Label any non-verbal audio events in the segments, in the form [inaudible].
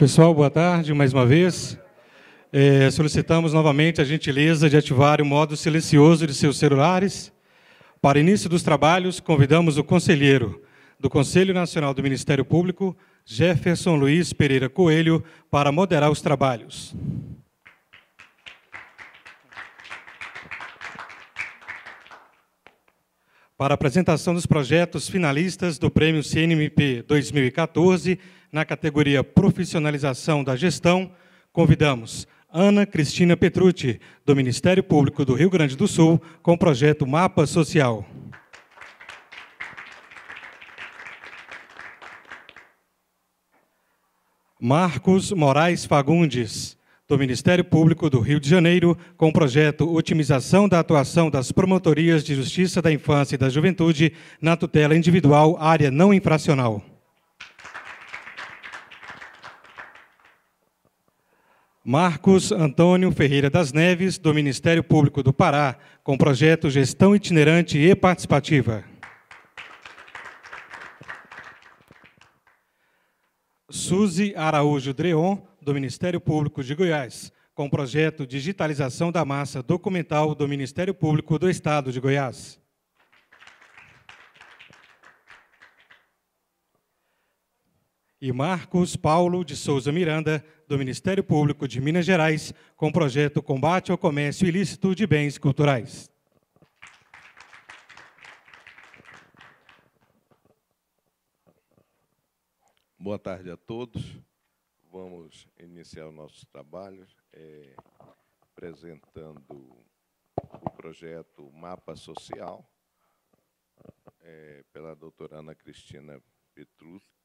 Pessoal, boa tarde mais uma vez. É, solicitamos novamente a gentileza de ativar o modo silencioso de seus celulares. Para início dos trabalhos, convidamos o conselheiro do Conselho Nacional do Ministério Público, Jefferson Luiz Pereira Coelho, para moderar os trabalhos. Para a apresentação dos projetos finalistas do Prêmio CNMP 2014, na categoria Profissionalização da Gestão, convidamos Ana Cristina Petrucci, do Ministério Público do Rio Grande do Sul, com o projeto Mapa Social. Marcos Moraes Fagundes, do Ministério Público do Rio de Janeiro, com o projeto Otimização da Atuação das Promotorias de Justiça da Infância e da Juventude na Tutela Individual Área Não Infracional. Marcos Antônio Ferreira das Neves, do Ministério Público do Pará, com o projeto Gestão Itinerante e Participativa. Suzy Araújo Dreon, do Ministério Público de Goiás, com o projeto Digitalização da Massa Documental do Ministério Público do Estado de Goiás. e Marcos Paulo de Souza Miranda, do Ministério Público de Minas Gerais, com o projeto Combate ao Comércio Ilícito de Bens Culturais. Boa tarde a todos. Vamos iniciar o nosso trabalho é, apresentando o projeto Mapa Social, é, pela doutora Ana Cristina Petrucci,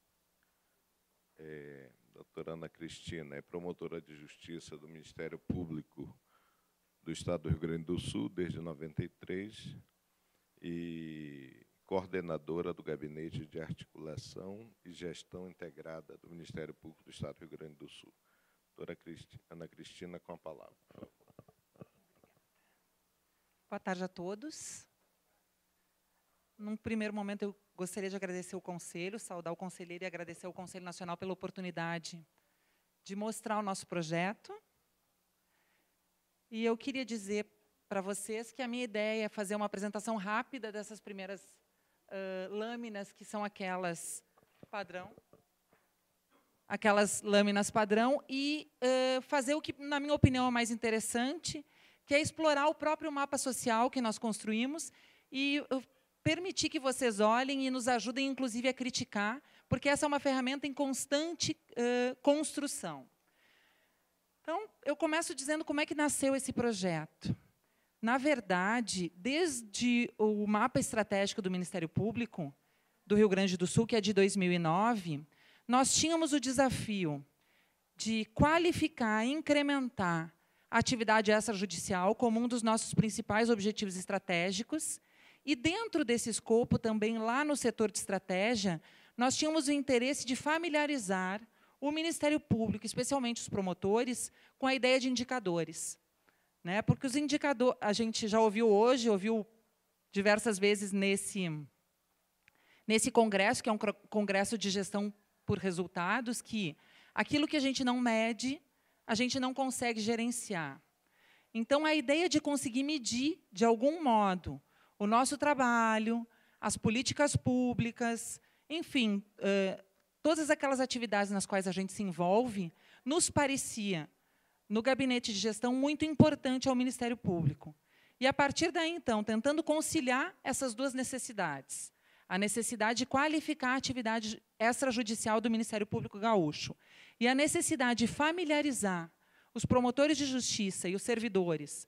é, doutora Ana Cristina, é promotora de justiça do Ministério Público do Estado do Rio Grande do Sul desde 93 e coordenadora do Gabinete de Articulação e Gestão Integrada do Ministério Público do Estado do Rio Grande do Sul. Doutora Cristina, Ana Cristina, com a palavra. Boa tarde a todos num primeiro momento, eu gostaria de agradecer o Conselho, saudar o conselheiro e agradecer ao Conselho Nacional pela oportunidade de mostrar o nosso projeto. E eu queria dizer para vocês que a minha ideia é fazer uma apresentação rápida dessas primeiras uh, lâminas, que são aquelas padrão, aquelas lâminas padrão, e uh, fazer o que, na minha opinião, é mais interessante, que é explorar o próprio mapa social que nós construímos e permitir que vocês olhem e nos ajudem, inclusive, a criticar, porque essa é uma ferramenta em constante uh, construção. Então, eu começo dizendo como é que nasceu esse projeto. Na verdade, desde o mapa estratégico do Ministério Público do Rio Grande do Sul, que é de 2009, nós tínhamos o desafio de qualificar, incrementar a atividade extrajudicial como um dos nossos principais objetivos estratégicos e dentro desse escopo, também lá no setor de estratégia, nós tínhamos o interesse de familiarizar o Ministério Público, especialmente os promotores, com a ideia de indicadores. Né? Porque os indicadores, a gente já ouviu hoje, ouviu diversas vezes nesse, nesse congresso, que é um congresso de gestão por resultados, que aquilo que a gente não mede, a gente não consegue gerenciar. Então, a ideia de conseguir medir, de algum modo, o nosso trabalho, as políticas públicas, enfim, uh, todas aquelas atividades nas quais a gente se envolve, nos parecia, no gabinete de gestão, muito importante ao Ministério Público. E, a partir daí, então, tentando conciliar essas duas necessidades, a necessidade de qualificar a atividade extrajudicial do Ministério Público Gaúcho e a necessidade de familiarizar os promotores de justiça e os servidores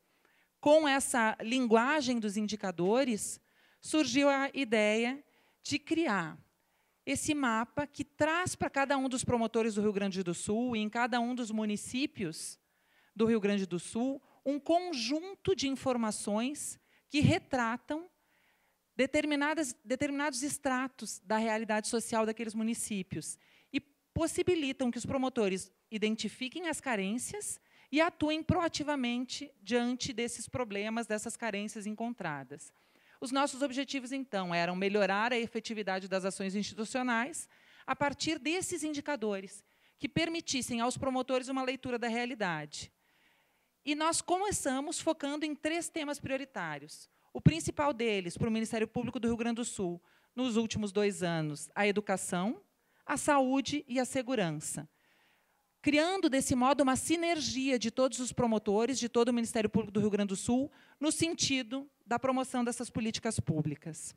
com essa linguagem dos indicadores, surgiu a ideia de criar esse mapa que traz para cada um dos promotores do Rio Grande do Sul e em cada um dos municípios do Rio Grande do Sul um conjunto de informações que retratam determinadas, determinados estratos da realidade social daqueles municípios e possibilitam que os promotores identifiquem as carências e atuem proativamente diante desses problemas, dessas carências encontradas. Os nossos objetivos, então, eram melhorar a efetividade das ações institucionais a partir desses indicadores, que permitissem aos promotores uma leitura da realidade. E nós começamos focando em três temas prioritários. O principal deles, para o Ministério Público do Rio Grande do Sul, nos últimos dois anos, a educação, a saúde e a segurança criando desse modo uma sinergia de todos os promotores, de todo o Ministério Público do Rio Grande do Sul, no sentido da promoção dessas políticas públicas.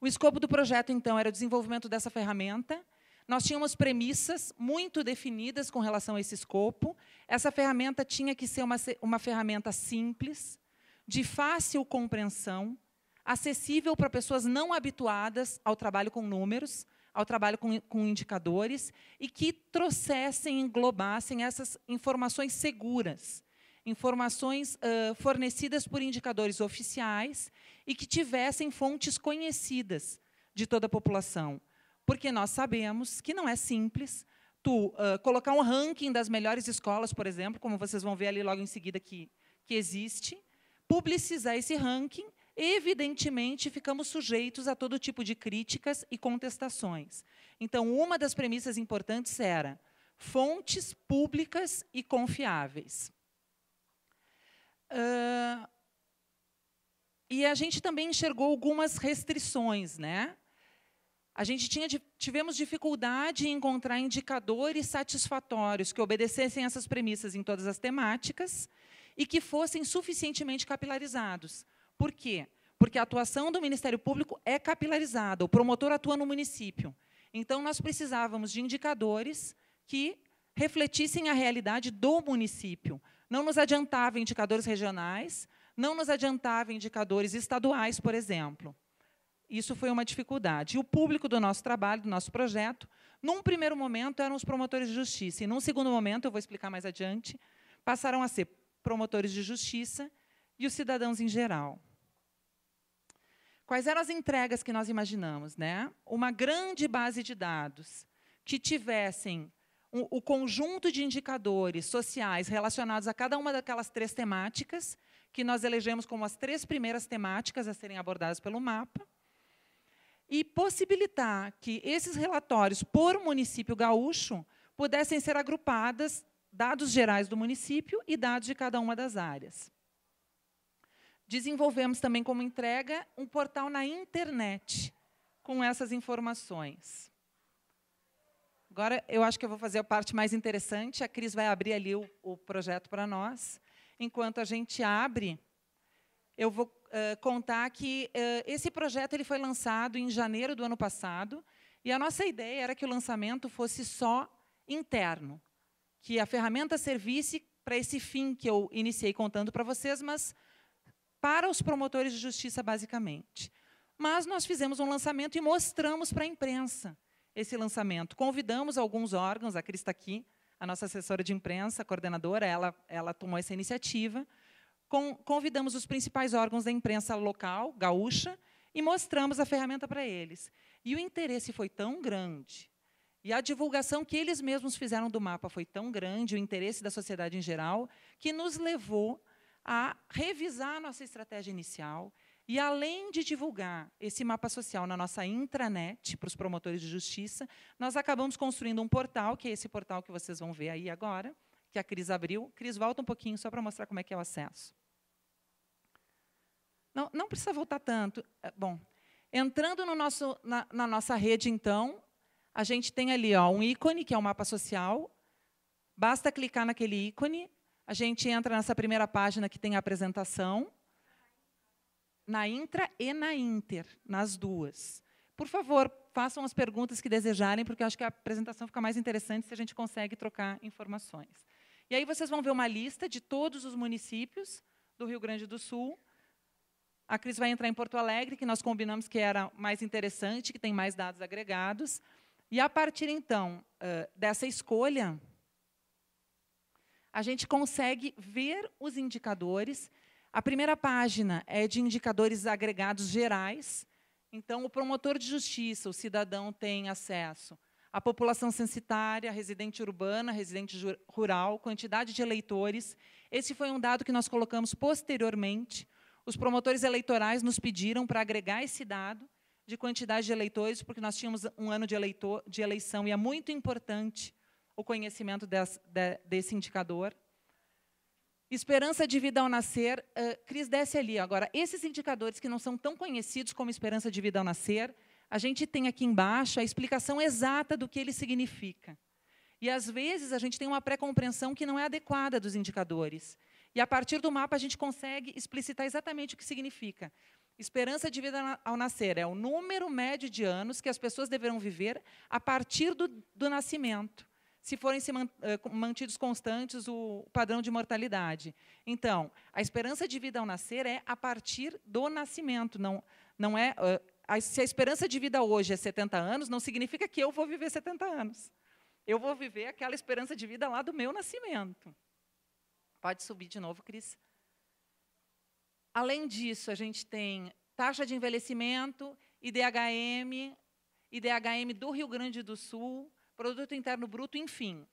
O escopo do projeto, então, era o desenvolvimento dessa ferramenta. Nós tínhamos premissas muito definidas com relação a esse escopo. Essa ferramenta tinha que ser uma, uma ferramenta simples, de fácil compreensão, acessível para pessoas não habituadas ao trabalho com números, ao trabalho com, com indicadores e que trouxessem, englobassem essas informações seguras, informações uh, fornecidas por indicadores oficiais e que tivessem fontes conhecidas de toda a população. Porque nós sabemos que não é simples tu uh, colocar um ranking das melhores escolas, por exemplo, como vocês vão ver ali logo em seguida que, que existe, publicizar esse ranking evidentemente ficamos sujeitos a todo tipo de críticas e contestações. Então, uma das premissas importantes era fontes públicas e confiáveis. Uh, e a gente também enxergou algumas restrições, né? A gente tinha, tivemos dificuldade em encontrar indicadores satisfatórios que obedecessem essas premissas em todas as temáticas e que fossem suficientemente capilarizados. Por quê? Porque a atuação do Ministério Público é capilarizada, o promotor atua no município. Então, nós precisávamos de indicadores que refletissem a realidade do município. Não nos adiantava indicadores regionais, não nos adiantava indicadores estaduais, por exemplo. Isso foi uma dificuldade. E o público do nosso trabalho, do nosso projeto, num primeiro momento eram os promotores de justiça, e num segundo momento, eu vou explicar mais adiante, passaram a ser promotores de justiça e os cidadãos em geral. Quais eram as entregas que nós imaginamos? Né? Uma grande base de dados que tivessem o conjunto de indicadores sociais relacionados a cada uma daquelas três temáticas, que nós elegemos como as três primeiras temáticas a serem abordadas pelo mapa, e possibilitar que esses relatórios por município gaúcho pudessem ser agrupadas dados gerais do município e dados de cada uma das áreas. Desenvolvemos também como entrega um portal na internet com essas informações. Agora, eu acho que eu vou fazer a parte mais interessante. A Cris vai abrir ali o, o projeto para nós. Enquanto a gente abre, eu vou uh, contar que uh, esse projeto ele foi lançado em janeiro do ano passado. E a nossa ideia era que o lançamento fosse só interno, que a ferramenta servisse para esse fim que eu iniciei contando para vocês, mas para os promotores de justiça, basicamente. Mas nós fizemos um lançamento e mostramos para a imprensa esse lançamento. Convidamos alguns órgãos, a Cris está aqui, a nossa assessora de imprensa, coordenadora, ela, ela tomou essa iniciativa. Com, convidamos os principais órgãos da imprensa local, gaúcha, e mostramos a ferramenta para eles. E o interesse foi tão grande, e a divulgação que eles mesmos fizeram do mapa foi tão grande, o interesse da sociedade em geral, que nos levou a revisar a nossa estratégia inicial e, além de divulgar esse mapa social na nossa intranet para os promotores de justiça, nós acabamos construindo um portal, que é esse portal que vocês vão ver aí agora, que a Cris abriu. Cris, volta um pouquinho só para mostrar como é que é o acesso. Não, não precisa voltar tanto. É, bom, entrando no nosso, na, na nossa rede, então, a gente tem ali ó, um ícone, que é o mapa social. Basta clicar naquele ícone a gente entra nessa primeira página que tem a apresentação, na intra e na inter, nas duas. Por favor, façam as perguntas que desejarem, porque eu acho que a apresentação fica mais interessante se a gente consegue trocar informações. E aí vocês vão ver uma lista de todos os municípios do Rio Grande do Sul. A Cris vai entrar em Porto Alegre, que nós combinamos que era mais interessante, que tem mais dados agregados. E a partir então eh, dessa escolha, a gente consegue ver os indicadores. A primeira página é de indicadores agregados gerais. Então, o promotor de justiça, o cidadão, tem acesso à população censitária, residente urbana, residente rural, quantidade de eleitores. Esse foi um dado que nós colocamos posteriormente. Os promotores eleitorais nos pediram para agregar esse dado de quantidade de eleitores, porque nós tínhamos um ano de, eleitor, de eleição e é muito importante o conhecimento des, de, desse indicador. Esperança de vida ao nascer, uh, Cris desce ali. Agora, esses indicadores que não são tão conhecidos como esperança de vida ao nascer, a gente tem aqui embaixo a explicação exata do que ele significa. E, às vezes, a gente tem uma pré-compreensão que não é adequada dos indicadores. E, a partir do mapa, a gente consegue explicitar exatamente o que significa. Esperança de vida ao nascer é o número médio de anos que as pessoas deverão viver a partir do, do nascimento se forem se eh, mantidos constantes o padrão de mortalidade. Então, a esperança de vida ao nascer é a partir do nascimento, não, não é. Eh, se a esperança de vida hoje é 70 anos, não significa que eu vou viver 70 anos. Eu vou viver aquela esperança de vida lá do meu nascimento. Pode subir de novo, Cris. Além disso, a gente tem taxa de envelhecimento, IDHM, IDHM do Rio Grande do Sul, produto interno bruto, enfim,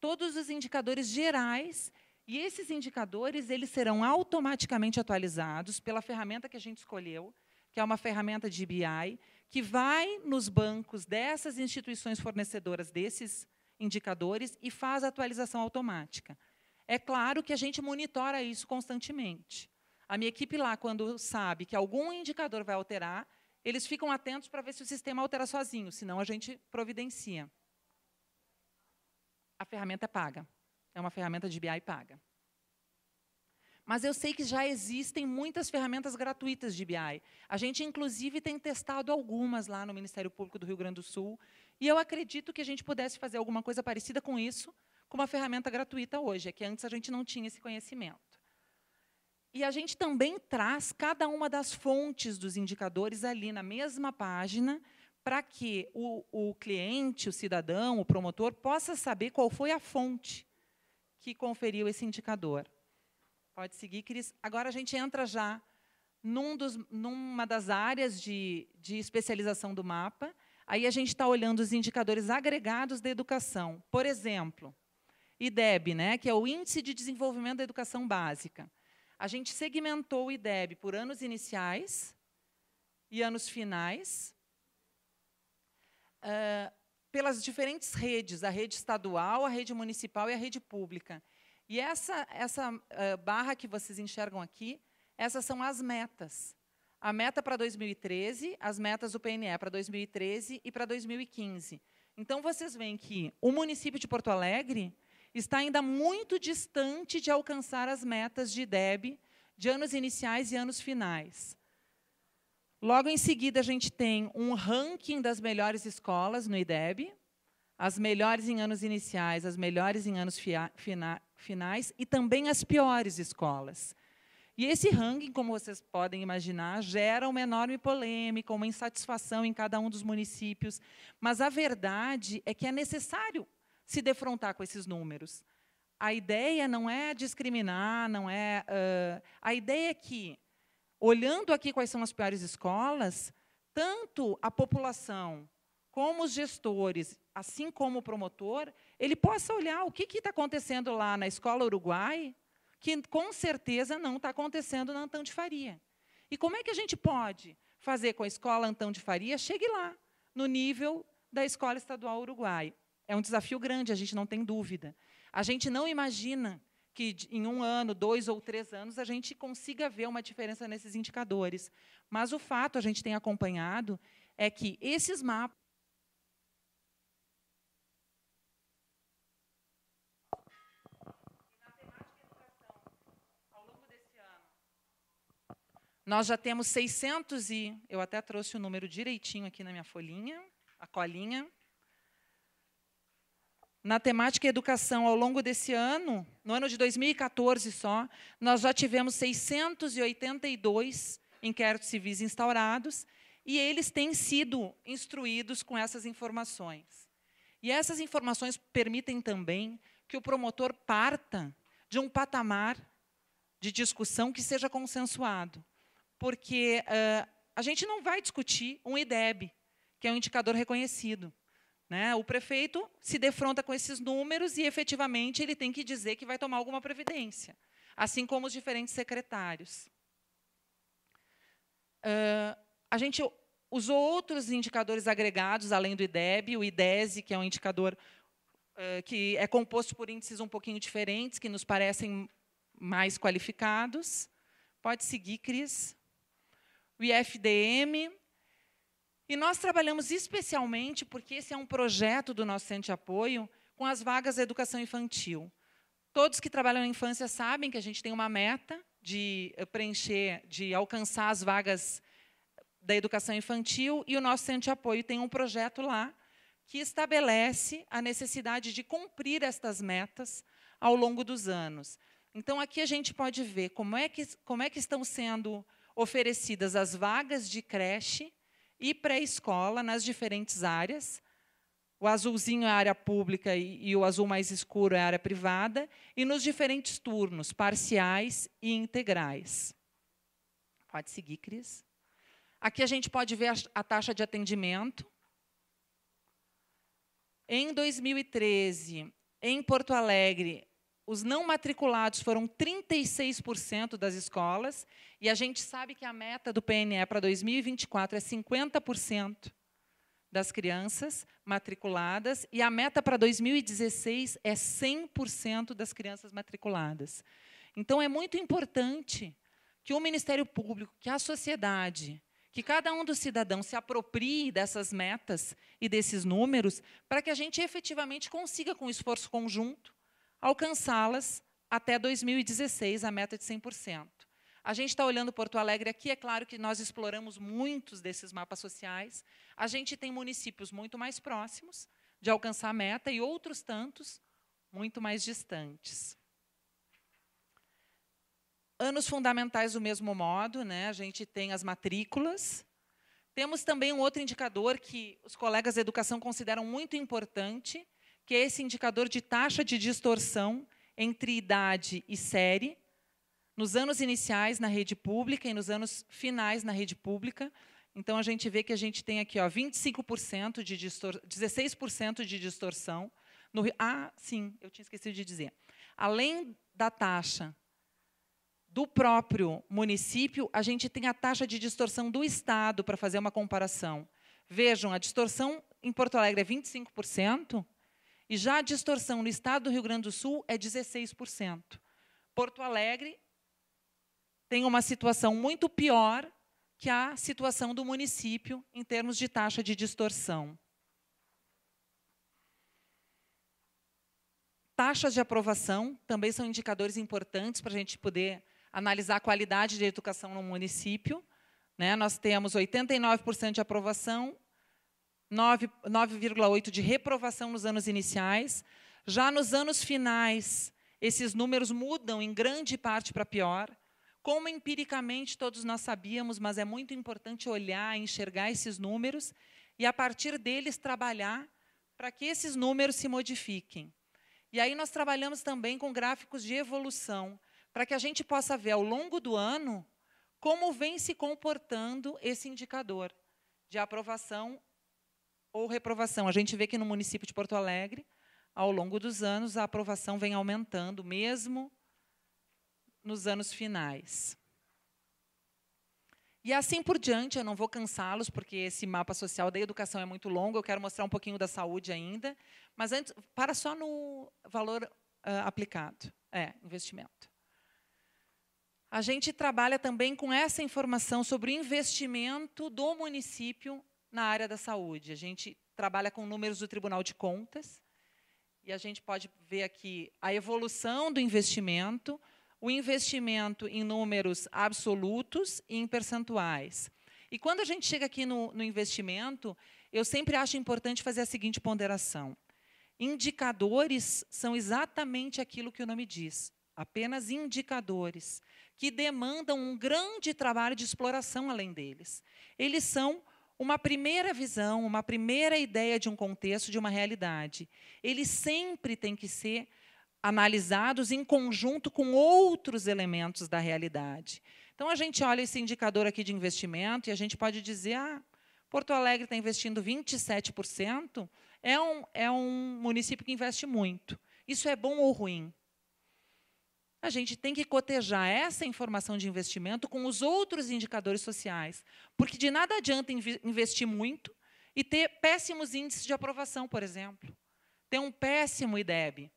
todos os indicadores gerais e esses indicadores eles serão automaticamente atualizados pela ferramenta que a gente escolheu, que é uma ferramenta de BI, que vai nos bancos dessas instituições fornecedoras desses indicadores e faz a atualização automática. É claro que a gente monitora isso constantemente. A minha equipe lá, quando sabe que algum indicador vai alterar, eles ficam atentos para ver se o sistema altera sozinho, senão a gente providencia a ferramenta é paga. É uma ferramenta de BI paga. Mas eu sei que já existem muitas ferramentas gratuitas de BI. A gente, inclusive, tem testado algumas lá no Ministério Público do Rio Grande do Sul. E eu acredito que a gente pudesse fazer alguma coisa parecida com isso, com uma ferramenta gratuita hoje. É que antes a gente não tinha esse conhecimento. E a gente também traz cada uma das fontes dos indicadores ali na mesma página para que o, o cliente, o cidadão, o promotor, possa saber qual foi a fonte que conferiu esse indicador. Pode seguir, Cris. Agora a gente entra já num dos, numa das áreas de, de especialização do mapa. Aí a gente está olhando os indicadores agregados da educação. Por exemplo, IDEB, né, que é o Índice de Desenvolvimento da Educação Básica. A gente segmentou o IDEB por anos iniciais e anos finais, ah, pelas diferentes redes, a rede estadual, a rede municipal e a rede pública. E essa, essa uh, barra que vocês enxergam aqui, essas são as metas. A meta para 2013, as metas do PNE para 2013 e para 2015. Então, vocês veem que o município de Porto Alegre está ainda muito distante de alcançar as metas de DEB de anos iniciais e anos finais. Logo em seguida, a gente tem um ranking das melhores escolas no IDEB, as melhores em anos iniciais, as melhores em anos fina finais e também as piores escolas. E esse ranking, como vocês podem imaginar, gera uma enorme polêmica, uma insatisfação em cada um dos municípios. Mas a verdade é que é necessário se defrontar com esses números. A ideia não é discriminar, não é. Uh, a ideia é que olhando aqui quais são as piores escolas, tanto a população como os gestores, assim como o promotor, ele possa olhar o que está acontecendo lá na escola Uruguai, que com certeza não está acontecendo na Antão de Faria. E como é que a gente pode fazer com a escola Antão de Faria chegue lá, no nível da escola estadual Uruguai? É um desafio grande, a gente não tem dúvida. A gente não imagina que em um ano, dois ou três anos, a gente consiga ver uma diferença nesses indicadores. Mas o fato, a gente tem acompanhado, é que esses mapas. Nós já temos 600 e eu até trouxe o número direitinho aqui na minha folhinha, a colinha, na temática educação ao longo desse ano, no ano de 2014 só, nós já tivemos 682 inquéritos civis instaurados e eles têm sido instruídos com essas informações. E essas informações permitem também que o promotor parta de um patamar de discussão que seja consensuado, porque uh, a gente não vai discutir um IDEB, que é um indicador reconhecido. Né? O prefeito se defronta com esses números e, efetivamente, ele tem que dizer que vai tomar alguma providência, assim como os diferentes secretários. Uh, a gente usou outros indicadores agregados, além do IDEB, o IDESE, que é um indicador uh, que é composto por índices um pouquinho diferentes, que nos parecem mais qualificados. Pode seguir, Cris. O IFDM, e nós trabalhamos especialmente, porque esse é um projeto do nosso Centro de Apoio, com as vagas da educação infantil. Todos que trabalham na infância sabem que a gente tem uma meta de eh, preencher, de alcançar as vagas eh, da educação infantil, e o nosso Centro de Apoio tem um projeto lá que estabelece a necessidade de cumprir estas metas ao longo dos anos. Então, aqui a gente pode ver como é que, como é que estão sendo oferecidas as vagas de creche e pré-escola nas diferentes áreas. O azulzinho é a área pública e, e o azul mais escuro é a área privada, e nos diferentes turnos, parciais e integrais. Pode seguir, Cris. Aqui a gente pode ver a, a taxa de atendimento. Em 2013, em Porto Alegre, os não matriculados foram 36% das escolas, e a gente sabe que a meta do PNE para 2024 é 50% das crianças matriculadas, e a meta para 2016 é 100% das crianças matriculadas. Então, é muito importante que o Ministério Público, que a sociedade, que cada um dos cidadãos se aproprie dessas metas e desses números para que a gente efetivamente consiga, com esforço conjunto, alcançá-las até 2016, a meta de 100%. A gente está olhando Porto Alegre aqui, é claro que nós exploramos muitos desses mapas sociais. A gente tem municípios muito mais próximos de alcançar a meta e outros tantos muito mais distantes. Anos fundamentais do mesmo modo, né? a gente tem as matrículas. Temos também um outro indicador que os colegas da educação consideram muito importante, que é esse indicador de taxa de distorção entre idade e série, nos anos iniciais na rede pública e nos anos finais na rede pública. Então, a gente vê que a gente tem aqui ó, 25% de distorção, 16% de distorção. No, ah, sim, eu tinha esquecido de dizer. Além da taxa do próprio município, a gente tem a taxa de distorção do Estado para fazer uma comparação. Vejam, a distorção em Porto Alegre é 25%, e já a distorção no estado do Rio Grande do Sul é 16%. Porto Alegre tem uma situação muito pior que a situação do município em termos de taxa de distorção. Taxas de aprovação também são indicadores importantes para a gente poder analisar a qualidade de educação no município. Né? Nós temos 89% de aprovação 9,8 de reprovação nos anos iniciais. Já nos anos finais, esses números mudam em grande parte para pior. Como empiricamente todos nós sabíamos, mas é muito importante olhar, enxergar esses números e, a partir deles, trabalhar para que esses números se modifiquem. E aí nós trabalhamos também com gráficos de evolução, para que a gente possa ver ao longo do ano como vem se comportando esse indicador de aprovação ou reprovação. A gente vê que no município de Porto Alegre, ao longo dos anos, a aprovação vem aumentando, mesmo nos anos finais. E assim por diante, eu não vou cansá-los, porque esse mapa social da educação é muito longo, eu quero mostrar um pouquinho da saúde ainda. Mas antes, para só no valor uh, aplicado, é, investimento. A gente trabalha também com essa informação sobre o investimento do município na área da saúde. A gente trabalha com números do Tribunal de Contas e a gente pode ver aqui a evolução do investimento, o investimento em números absolutos e em percentuais. E quando a gente chega aqui no, no investimento, eu sempre acho importante fazer a seguinte ponderação. Indicadores são exatamente aquilo que o nome diz, apenas indicadores, que demandam um grande trabalho de exploração além deles. Eles são uma primeira visão, uma primeira ideia de um contexto, de uma realidade. Eles sempre têm que ser analisados em conjunto com outros elementos da realidade. Então, a gente olha esse indicador aqui de investimento e a gente pode dizer: ah, Porto Alegre está investindo 27%, é um, é um município que investe muito. Isso é bom ou ruim? a gente tem que cotejar essa informação de investimento com os outros indicadores sociais, porque de nada adianta investir muito e ter péssimos índices de aprovação, por exemplo, ter um péssimo IDEB.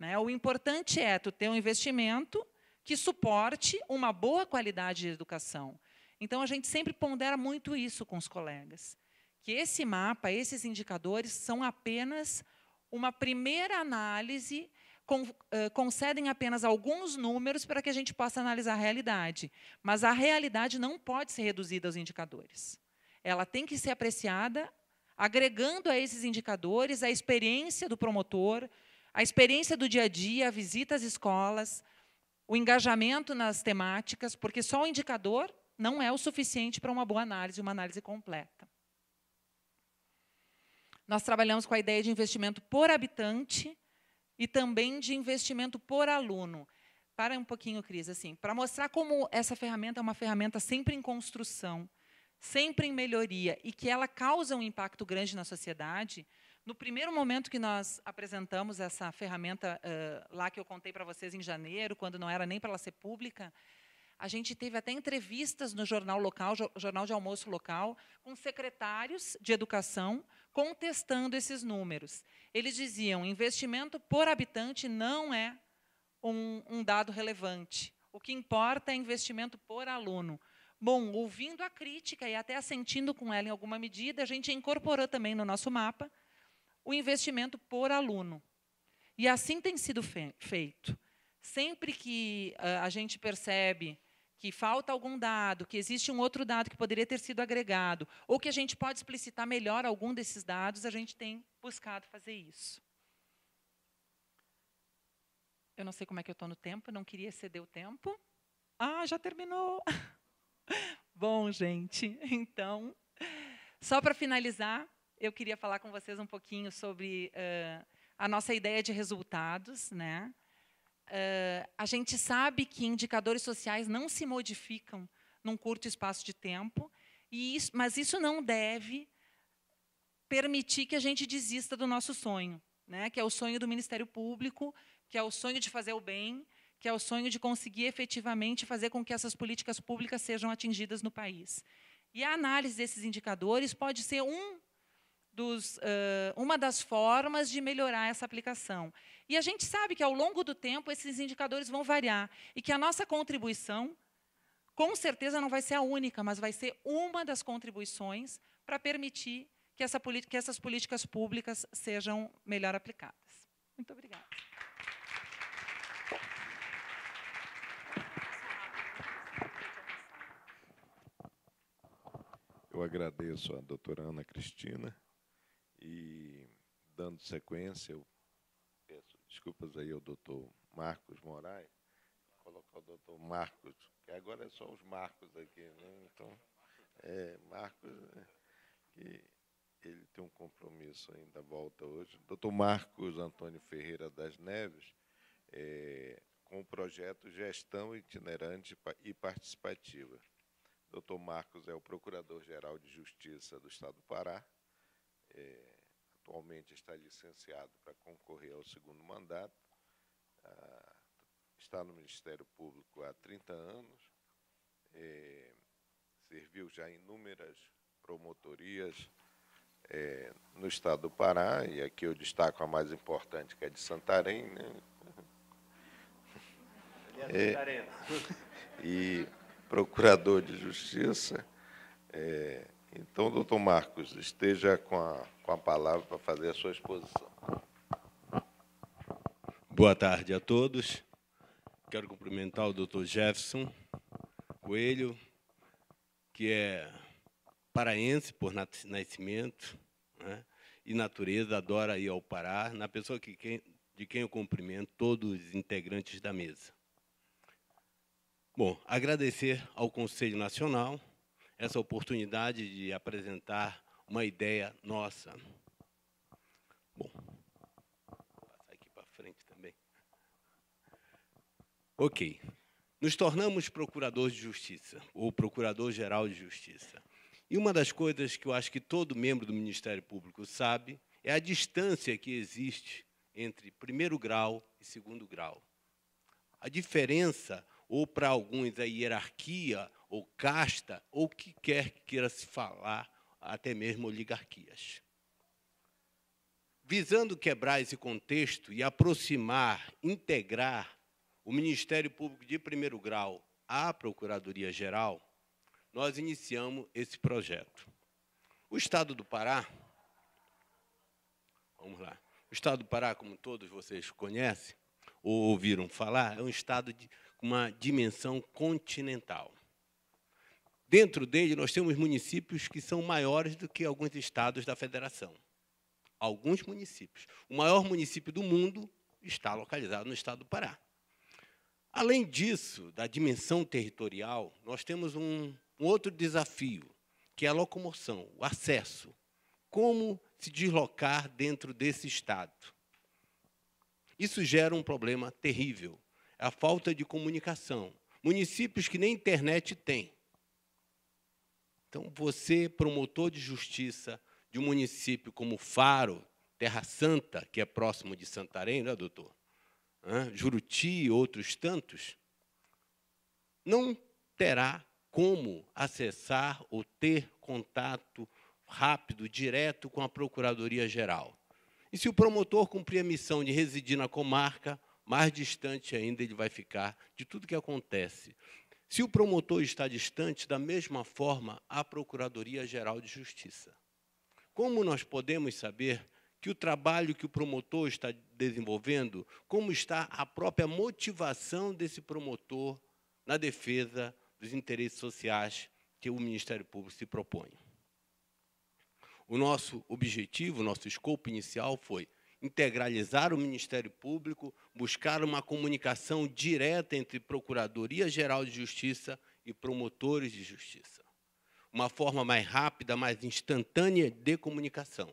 Né? O importante é tu ter um investimento que suporte uma boa qualidade de educação. Então a gente sempre pondera muito isso com os colegas, que esse mapa, esses indicadores são apenas uma primeira análise com, uh, eh, concedem apenas alguns números para que a gente possa analisar a realidade. Mas a realidade não pode ser reduzida aos indicadores. Ela tem que ser apreciada agregando a esses indicadores a experiência do promotor, a experiência do dia a dia, a visita às escolas, o engajamento nas temáticas, porque só o indicador não é o suficiente para uma boa análise, uma análise completa. Nós trabalhamos com a ideia de investimento por habitante, e também de investimento por aluno. Para um pouquinho, Cris, assim, para mostrar como essa ferramenta é uma ferramenta sempre em construção, sempre em melhoria e que ela causa um impacto grande na sociedade. No primeiro momento que nós apresentamos essa ferramenta uh, lá que eu contei para vocês em janeiro, quando não era nem para ela ser pública, a gente teve até entrevistas no jornal local, jornal de almoço local, com secretários de educação, contestando esses números. Eles diziam: investimento por habitante não é um, um dado relevante. O que importa é investimento por aluno. Bom, ouvindo a crítica e até assentindo com ela em alguma medida, a gente incorporou também no nosso mapa o investimento por aluno. E assim tem sido fe feito. Sempre que uh, a gente percebe que falta algum dado, que existe um outro dado que poderia ter sido agregado, ou que a gente pode explicitar melhor algum desses dados, a gente tem buscado fazer isso. Eu não sei como é que eu estou no tempo, não queria exceder o tempo. Ah, já terminou. [laughs] Bom, gente, então, só para finalizar, eu queria falar com vocês um pouquinho sobre uh, a nossa ideia de resultados, né? Uh, a gente sabe que indicadores sociais não se modificam num curto espaço de tempo, isso, mas isso não deve permitir que a gente desista do nosso sonho, né? que é o sonho do Ministério Público, que é o sonho de fazer o bem, que é o sonho de conseguir efetivamente fazer com que essas políticas públicas sejam atingidas no país. E a análise desses indicadores pode ser um dos, uh, uma das formas de melhorar essa aplicação. E a gente sabe que ao longo do tempo esses indicadores vão variar e que a nossa contribuição, com certeza, não vai ser a única, mas vai ser uma das contribuições para permitir que, essa que essas políticas públicas sejam melhor aplicadas. Muito obrigada. Eu agradeço à doutora Ana Cristina e, dando sequência, eu desculpas aí ao doutor Marcos Moraes, colocar o doutor Marcos, que agora é só os Marcos aqui, né? Então, é, Marcos, né, que ele tem um compromisso ainda, volta hoje. Doutor Marcos Antônio Ferreira das Neves, é, com o projeto Gestão Itinerante e Participativa. Doutor Marcos é o Procurador-Geral de Justiça do Estado do Pará. É, atualmente está licenciado para concorrer ao segundo mandato, ah, está no Ministério Público há 30 anos, é, serviu já em inúmeras promotorias é, no estado do Pará, e aqui eu destaco a mais importante, que é de Santarém. Né? É, [laughs] e procurador de justiça. É, então, doutor Marcos, esteja com a com a palavra para fazer a sua exposição. Boa tarde a todos. Quero cumprimentar o Dr. Jefferson Coelho, que é paraense por nascimento né, e natureza, adora ir ao Pará, na pessoa que, quem, de quem eu cumprimento todos os integrantes da mesa. Bom, agradecer ao Conselho Nacional essa oportunidade de apresentar uma ideia nossa. Bom, vou passar aqui para frente também. Ok. Nos tornamos procurador de justiça, ou procurador-geral de justiça. E uma das coisas que eu acho que todo membro do Ministério Público sabe é a distância que existe entre primeiro grau e segundo grau. A diferença, ou para alguns a é hierarquia, ou casta, ou o que quer que queira se falar até mesmo oligarquias. Visando quebrar esse contexto e aproximar, integrar o Ministério Público de primeiro grau à Procuradoria Geral, nós iniciamos esse projeto. O Estado do Pará, vamos lá, o Estado do Pará, como todos vocês conhecem ou ouviram falar, é um Estado de uma dimensão continental. Dentro dele, nós temos municípios que são maiores do que alguns estados da federação. Alguns municípios. O maior município do mundo está localizado no estado do Pará. Além disso, da dimensão territorial, nós temos um, um outro desafio, que é a locomoção, o acesso. Como se deslocar dentro desse estado? Isso gera um problema terrível, é a falta de comunicação. Municípios que nem internet têm então, você, promotor de justiça de um município como Faro, Terra Santa, que é próximo de Santarém, não é, doutor? Hã? Juruti e outros tantos, não terá como acessar ou ter contato rápido, direto com a Procuradoria-Geral. E se o promotor cumprir a missão de residir na comarca, mais distante ainda ele vai ficar de tudo que acontece se o promotor está distante, da mesma forma, a Procuradoria-Geral de Justiça. Como nós podemos saber que o trabalho que o promotor está desenvolvendo, como está a própria motivação desse promotor na defesa dos interesses sociais que o Ministério Público se propõe? O nosso objetivo, o nosso escopo inicial foi integralizar o Ministério Público, buscar uma comunicação direta entre Procuradoria-Geral de Justiça e promotores de justiça. Uma forma mais rápida, mais instantânea de comunicação.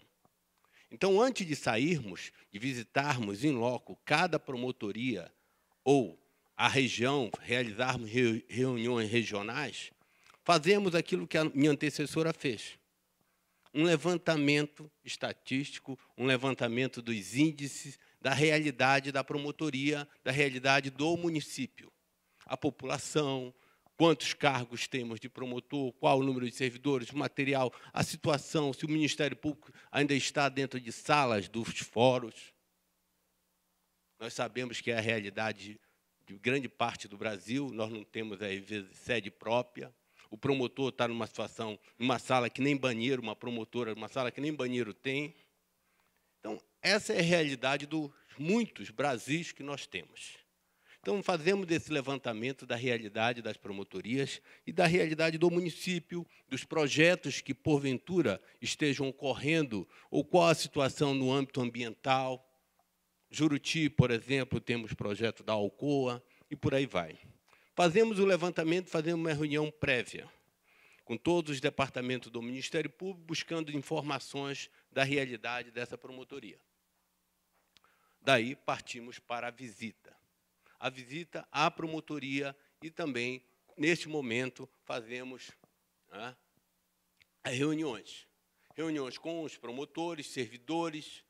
Então, antes de sairmos, de visitarmos em loco cada promotoria ou a região, realizarmos reuniões regionais, fazemos aquilo que a minha antecessora fez um levantamento estatístico, um levantamento dos índices da realidade da promotoria, da realidade do município. A população, quantos cargos temos de promotor, qual o número de servidores, o material, a situação, se o Ministério Público ainda está dentro de salas dos fóruns. Nós sabemos que é a realidade de grande parte do Brasil, nós não temos aí sede própria o promotor está numa situação, numa sala que nem banheiro, uma promotora, uma sala que nem banheiro tem. Então, essa é a realidade dos muitos Brasis que nós temos. Então, fazemos esse levantamento da realidade das promotorias e da realidade do município, dos projetos que, porventura, estejam ocorrendo, ou qual a situação no âmbito ambiental. Juruti, por exemplo, temos projeto da Alcoa, e por aí vai. Fazemos o levantamento, fazemos uma reunião prévia com todos os departamentos do Ministério Público, buscando informações da realidade dessa promotoria. Daí partimos para a visita. A visita à promotoria e também, neste momento, fazemos né, reuniões. Reuniões com os promotores, servidores,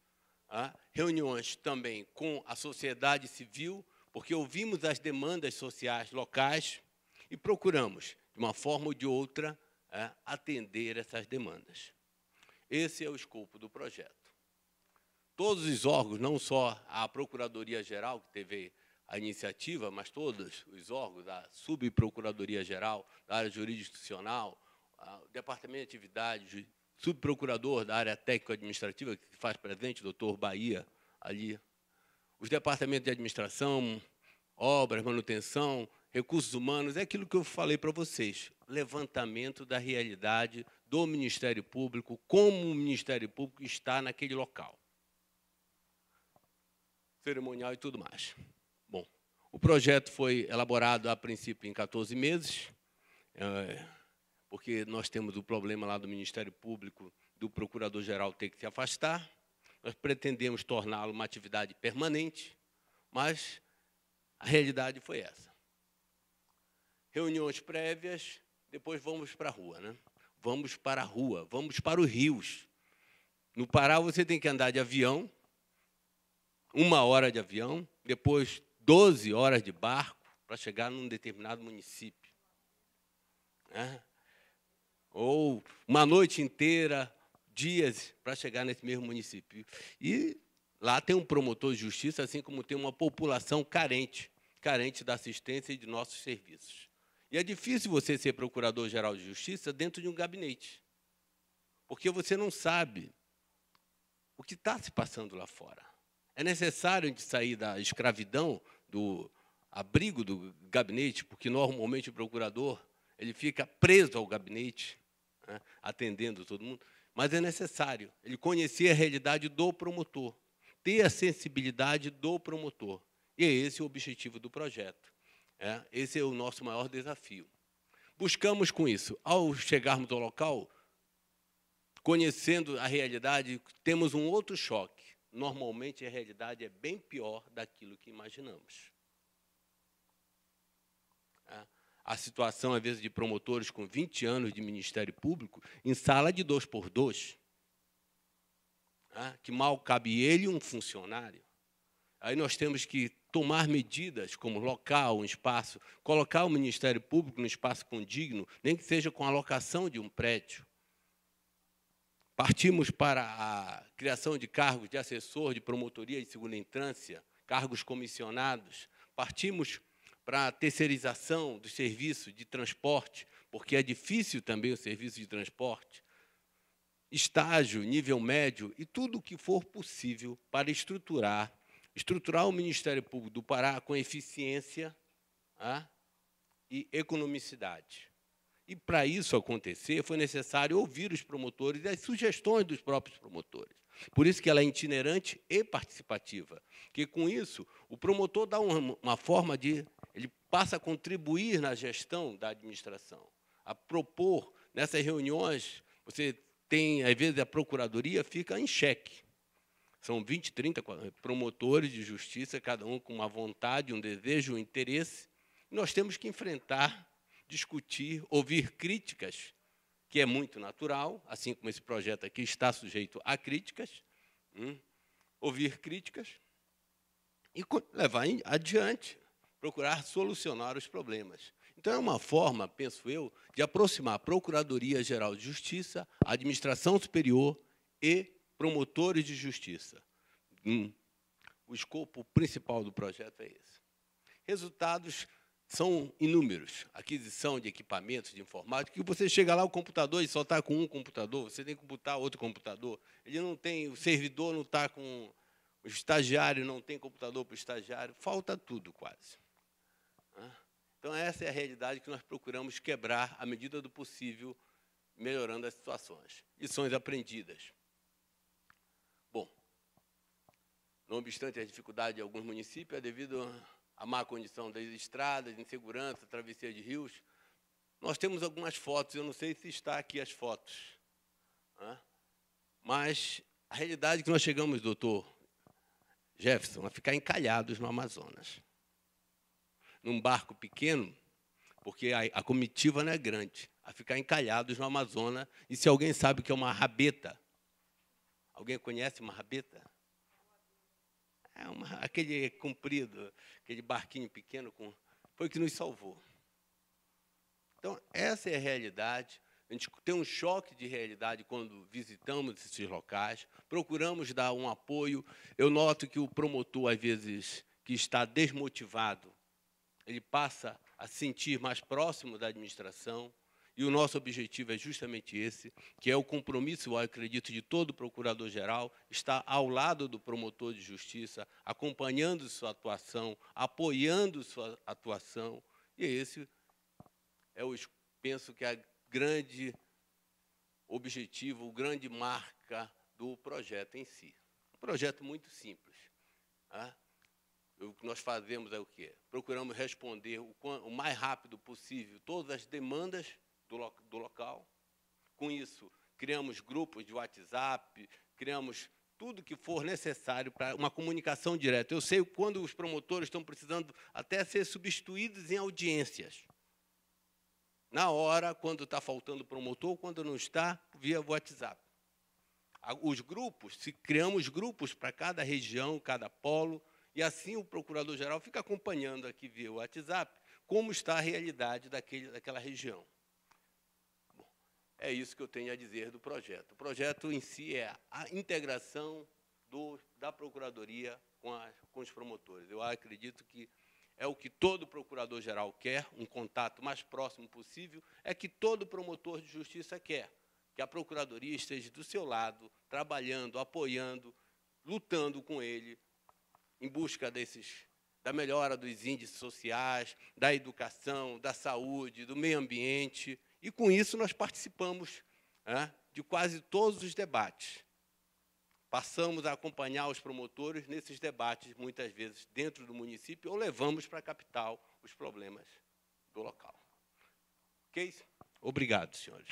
né, reuniões também com a sociedade civil, porque ouvimos as demandas sociais locais e procuramos, de uma forma ou de outra, é, atender essas demandas. Esse é o escopo do projeto. Todos os órgãos, não só a Procuradoria-Geral, que teve a iniciativa, mas todos os órgãos da Subprocuradoria-Geral, da área jurisdicional, o Departamento de Atividades, subprocurador da área técnico-administrativa, que faz presente, o doutor Bahia, ali os departamentos de administração, obras, manutenção, recursos humanos, é aquilo que eu falei para vocês. Levantamento da realidade do Ministério Público, como o Ministério Público está naquele local. Cerimonial e tudo mais. Bom, o projeto foi elaborado a princípio em 14 meses, é, porque nós temos o problema lá do Ministério Público, do Procurador-Geral ter que se afastar, nós pretendemos torná-lo uma atividade permanente, mas a realidade foi essa. Reuniões prévias, depois vamos para a rua, né? Vamos para a rua, vamos para os rios. No Pará você tem que andar de avião, uma hora de avião, depois 12 horas de barco para chegar num determinado município. Né? Ou uma noite inteira dias para chegar nesse mesmo município. E lá tem um promotor de justiça, assim como tem uma população carente, carente da assistência e de nossos serviços. E é difícil você ser procurador-geral de justiça dentro de um gabinete, porque você não sabe o que está se passando lá fora. É necessário a gente sair da escravidão, do abrigo do gabinete, porque normalmente o procurador ele fica preso ao gabinete, né, atendendo todo mundo. Mas é necessário. Ele conhecer a realidade do promotor, ter a sensibilidade do promotor. E é esse o objetivo do projeto. É, esse é o nosso maior desafio. Buscamos com isso, ao chegarmos ao local, conhecendo a realidade, temos um outro choque. Normalmente a realidade é bem pior daquilo que imaginamos. É a situação, às vezes, de promotores com 20 anos de Ministério Público em sala de dois por dois, ah, que mal cabe ele um funcionário. Aí nós temos que tomar medidas como local, um espaço, colocar o Ministério Público num espaço condigno, nem que seja com a locação de um prédio. Partimos para a criação de cargos de assessor, de promotoria de segunda instância, cargos comissionados. Partimos para a terceirização do serviço de transporte, porque é difícil também o serviço de transporte, estágio, nível médio e tudo o que for possível para estruturar, estruturar o Ministério Público do Pará com eficiência ah, e economicidade. E para isso acontecer, foi necessário ouvir os promotores e as sugestões dos próprios promotores. Por isso que ela é itinerante e participativa. Que com isso, o promotor dá uma, uma forma de ele passa a contribuir na gestão da administração, a propor nessas reuniões, você tem, às vezes a procuradoria fica em xeque. São 20, 30 promotores de justiça, cada um com uma vontade, um desejo, um interesse. Nós temos que enfrentar, discutir, ouvir críticas que é muito natural, assim como esse projeto aqui está sujeito a críticas, hum, ouvir críticas e levar adiante, procurar solucionar os problemas. Então, é uma forma, penso eu, de aproximar a Procuradoria-Geral de Justiça, a Administração Superior e promotores de justiça. Hum, o escopo principal do projeto é esse. Resultados são inúmeros. Aquisição de equipamentos de informática, que você chega lá, o computador ele só está com um computador, você tem que botar outro computador. Ele não tem, o servidor não está com. O estagiário não tem computador para o estagiário, falta tudo quase. Então, essa é a realidade que nós procuramos quebrar à medida do possível, melhorando as situações. Lições aprendidas. Bom, não obstante a dificuldade de alguns municípios, é devido a má condição das estradas, insegurança, travessia de rios. Nós temos algumas fotos, eu não sei se está aqui as fotos, né? mas a realidade é que nós chegamos, doutor Jefferson, a ficar encalhados no Amazonas. Num barco pequeno, porque a, a comitiva não é grande, a ficar encalhados no Amazonas. E se alguém sabe o que é uma rabeta, alguém conhece uma rabeta? É uma, [laughs] aquele comprido, aquele barquinho pequeno, com, foi o que nos salvou. Então, essa é a realidade. A gente tem um choque de realidade quando visitamos esses locais, procuramos dar um apoio. Eu noto que o promotor, às vezes, que está desmotivado, ele passa a sentir mais próximo da administração, e o nosso objetivo é justamente esse, que é o compromisso, eu acredito, de todo procurador-geral, estar ao lado do promotor de justiça, acompanhando sua atuação, apoiando sua atuação. E esse é o, penso que é o grande objetivo, o grande marca do projeto em si. Um projeto muito simples. Né? o que nós fazemos é o quê? Procuramos responder o, mais rápido possível todas as demandas do, do local. Com isso, criamos grupos de WhatsApp, criamos tudo que for necessário para uma comunicação direta. Eu sei quando os promotores estão precisando até ser substituídos em audiências. Na hora, quando está faltando promotor, quando não está, via WhatsApp. Os grupos, se criamos grupos para cada região, cada polo, e assim o procurador-geral fica acompanhando aqui via WhatsApp como está a realidade daquele, daquela região. É isso que eu tenho a dizer do projeto. O projeto em si é a integração do, da Procuradoria com, a, com os promotores. Eu acredito que é o que todo procurador-geral quer, um contato mais próximo possível, é que todo promotor de justiça quer, que a Procuradoria esteja do seu lado, trabalhando, apoiando, lutando com ele em busca desses da melhora dos índices sociais, da educação, da saúde, do meio ambiente. E com isso nós participamos de quase todos os debates. Passamos a acompanhar os promotores nesses debates, muitas vezes dentro do município, ou levamos para a capital os problemas do local. Ok? Obrigado, senhores.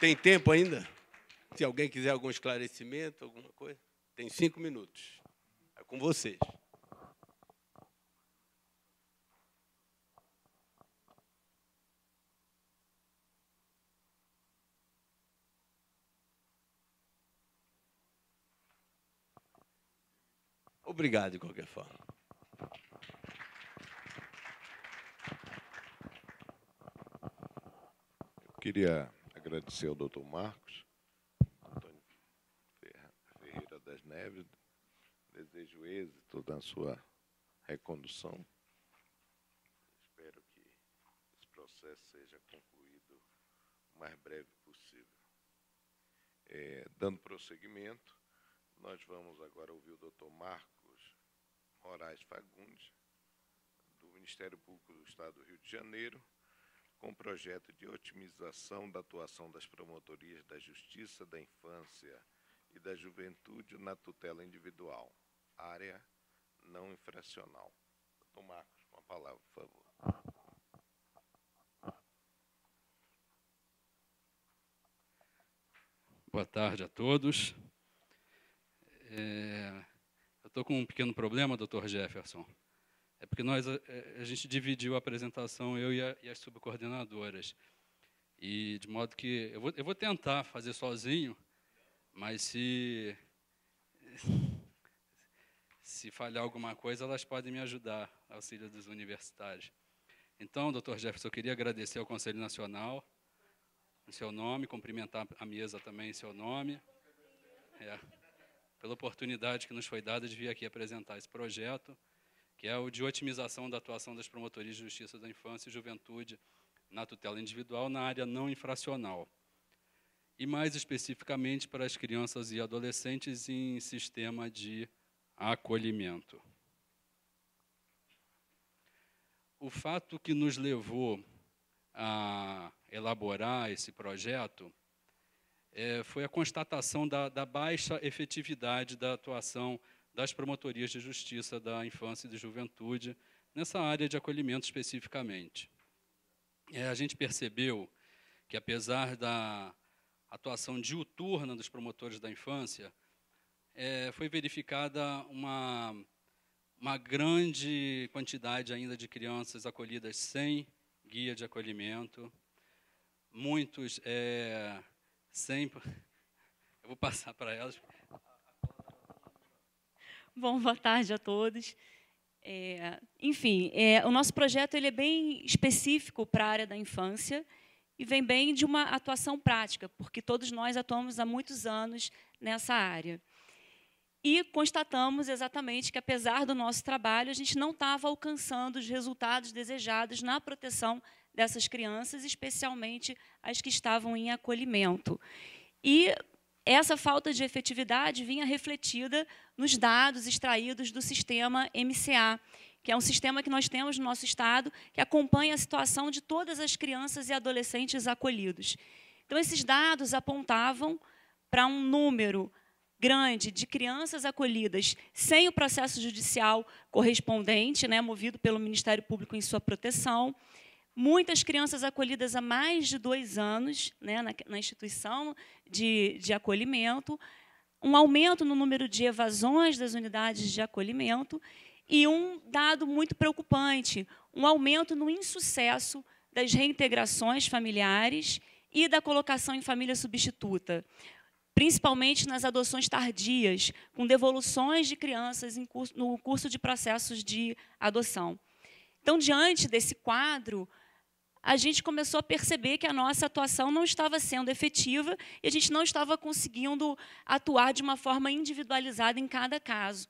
Tem tempo ainda? Se alguém quiser algum esclarecimento, alguma coisa, tem cinco minutos. É com vocês. Obrigado de qualquer forma. Eu queria agradecer ao doutor Marcos, Antônio Ferreira das Neves. Desejo êxito na sua recondução. Espero que esse processo seja concluído o mais breve possível. É, dando prosseguimento, nós vamos agora ouvir o doutor Marcos. Moraes Fagundes, do Ministério Público do Estado do Rio de Janeiro, com o projeto de otimização da atuação das promotorias da Justiça da Infância e da Juventude na tutela individual, área não infracional. Doutor Marcos, uma palavra, por favor. Boa tarde a todos. É estou com um pequeno problema, doutor Jefferson. É porque nós, a, eh, a gente dividiu a apresentação, eu e, a, e, as subcoordenadoras. E de modo que eu vou, eu vou tentar fazer sozinho, mas se, se falhar alguma coisa, elas podem me ajudar, auxílio dos universitários. Então, doutor Jefferson, eu queria agradecer ao Conselho Nacional, em seu nome, cumprimentar a mesa também em seu nome. É pela oportunidade que nos foi dada de vir aqui apresentar esse projeto, que é o de otimização da atuação das promotorias de justiça da infância e juventude na tutela individual na área não infracional. E mais especificamente para as crianças e adolescentes em sistema de acolhimento. O fato que nos levou a elaborar esse projeto é, foi a constatação da, da baixa efetividade da atuação das promotorias de justiça da infância e de juventude nessa área de acolhimento especificamente. É, a gente percebeu que, apesar da atuação diuturna dos promotores da infância, é, foi verificada uma, uma grande quantidade ainda de crianças acolhidas sem guia de acolhimento, muitos é, Sempre. Eu vou passar para elas. Bom, boa tarde a todos. É, enfim, é, o nosso projeto ele é bem específico para a área da infância e vem bem de uma atuação prática, porque todos nós atuamos há muitos anos nessa área. E constatamos exatamente que, apesar do nosso trabalho, a gente não estava alcançando os resultados desejados na proteção dessas crianças, especialmente as que estavam em acolhimento. E essa falta de efetividade vinha refletida nos dados extraídos do sistema MCA, que é um sistema que nós temos no nosso estado, que acompanha a situação de todas as crianças e adolescentes acolhidos. Então, esses dados apontavam para um número grande de crianças acolhidas sem o processo judicial correspondente, né, movido pelo Ministério Público em sua proteção, Muitas crianças acolhidas há mais de dois anos né, na, na instituição de, de acolhimento, um aumento no número de evasões das unidades de acolhimento e um dado muito preocupante, um aumento no insucesso das reintegrações familiares e da colocação em família substituta, principalmente nas adoções tardias, com devoluções de crianças curso, no curso de processos de adoção. Então, diante desse quadro, a gente começou a perceber que a nossa atuação não estava sendo efetiva e a gente não estava conseguindo atuar de uma forma individualizada em cada caso.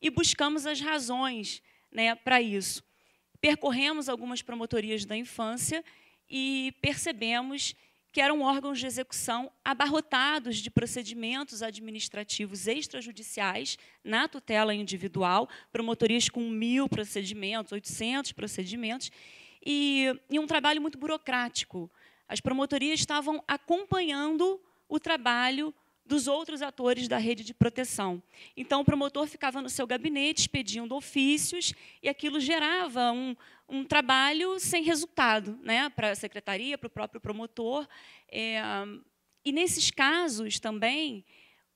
E buscamos as razões né, para isso. Percorremos algumas promotorias da infância e percebemos que eram órgãos de execução abarrotados de procedimentos administrativos extrajudiciais na tutela individual, promotorias com mil procedimentos, 800 procedimentos, e, e um trabalho muito burocrático. As promotorias estavam acompanhando o trabalho dos outros atores da rede de proteção. Então, o promotor ficava no seu gabinete pedindo ofícios e aquilo gerava um, um trabalho sem resultado né, para a secretaria, para o próprio promotor. É, e nesses casos também,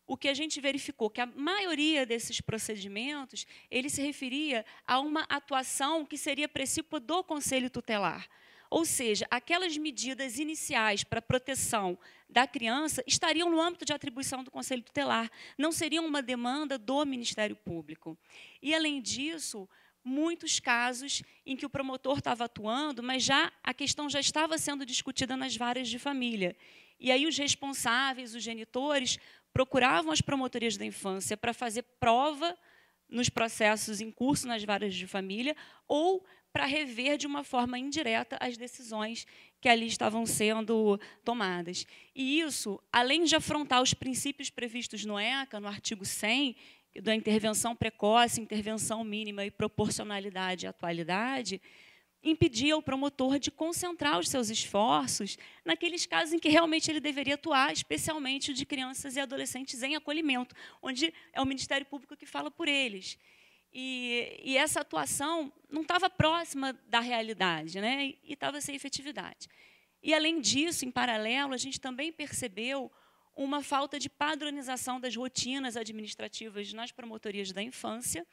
o que a gente verificou que a maioria desses procedimentos ele se referia a uma atuação que seria princípio do conselho tutelar. Ou seja, aquelas medidas iniciais para proteção da criança estariam no âmbito de atribuição do Conselho Tutelar, não seriam uma demanda do Ministério Público. E, além disso, muitos casos em que o promotor estava atuando, mas já a questão já estava sendo discutida nas várias de família. E aí os responsáveis, os genitores, procuravam as promotorias da infância para fazer prova nos processos em curso nas varas de família ou para rever de uma forma indireta as decisões que ali estavam sendo tomadas. E isso, além de afrontar os princípios previstos no ECA, no artigo 100, da intervenção precoce, intervenção mínima e proporcionalidade e atualidade, impedia o promotor de concentrar os seus esforços naqueles casos em que realmente ele deveria atuar, especialmente o de crianças e adolescentes em acolhimento, onde é o Ministério Público que fala por eles. E, e essa atuação não estava próxima da realidade, né? e estava sem efetividade. E, além disso, em paralelo, a gente também percebeu uma falta de padronização das rotinas administrativas nas promotorias da infância,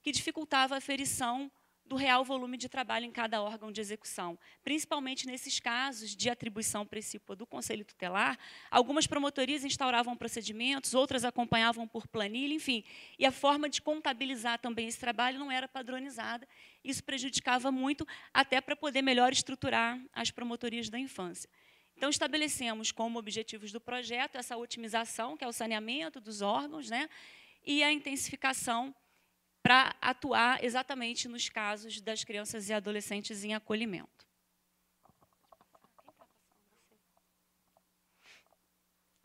que dificultava a aferição do real volume de trabalho em cada órgão de execução. Principalmente nesses casos de atribuição precípua do Conselho Tutelar, algumas promotorias instauravam procedimentos, outras acompanhavam por planilha, enfim. E a forma de contabilizar também esse trabalho não era padronizada. Isso prejudicava muito, até para poder melhor estruturar as promotorias da infância. Então, estabelecemos como objetivos do projeto essa otimização, que é o saneamento dos órgãos, né, e a intensificação para atuar exatamente nos casos das crianças e adolescentes em acolhimento.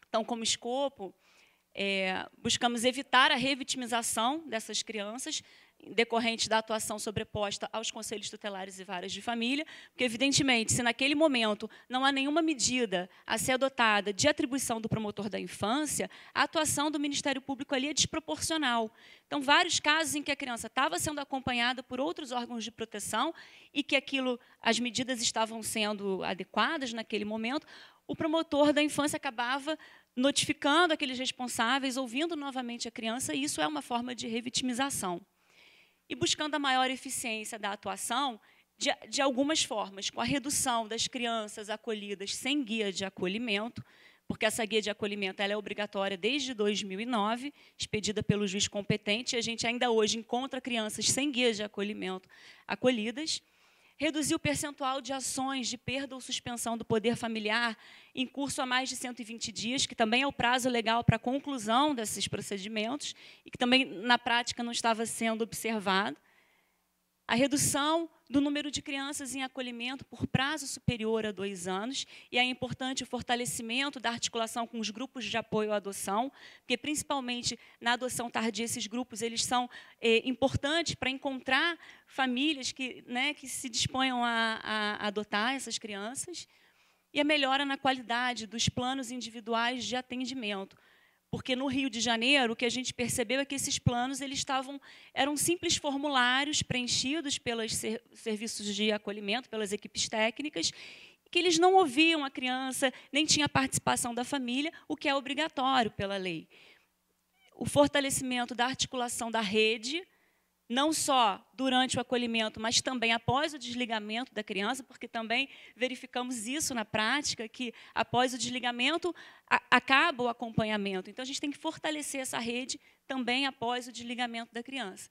Então, como escopo, é, buscamos evitar a revitimização dessas crianças, decorrente da atuação sobreposta aos conselhos tutelares e varas de família, porque, evidentemente, se naquele momento não há nenhuma medida a ser adotada de atribuição do promotor da infância, a atuação do Ministério Público ali é desproporcional. Então, vários casos em que a criança estava sendo acompanhada por outros órgãos de proteção e que aquilo, as medidas estavam sendo adequadas naquele momento, o promotor da infância acabava notificando aqueles responsáveis, ouvindo novamente a criança, e isso é uma forma de revitimização e buscando a maior eficiência da atuação de, de algumas formas, com a redução das crianças acolhidas sem guia de acolhimento, porque essa guia de acolhimento ela é obrigatória desde 2009, expedida pelo juiz competente, e a gente ainda hoje encontra crianças sem guia de acolhimento acolhidas reduzir o percentual de ações de perda ou suspensão do poder familiar em curso a mais de 120 dias, que também é o prazo legal para a conclusão desses procedimentos, e que também, na prática, não estava sendo observado a redução do número de crianças em acolhimento por prazo superior a dois anos e é importante o fortalecimento da articulação com os grupos de apoio à adoção, porque principalmente na adoção tardia esses grupos eles são eh, importantes para encontrar famílias que, né, que se disponham a, a adotar essas crianças e a melhora na qualidade dos planos individuais de atendimento, porque no Rio de Janeiro, o que a gente percebeu é que esses planos eles estavam eram simples formulários preenchidos pelos ser, serviços de acolhimento, pelas equipes técnicas, que eles não ouviam a criança, nem tinha participação da família, o que é obrigatório pela lei. O fortalecimento da articulação da rede, não só durante o acolhimento, mas também após o desligamento da criança, porque também verificamos isso na prática, que após o desligamento acaba o acompanhamento. Então, a gente tem que fortalecer essa rede também após o desligamento da criança.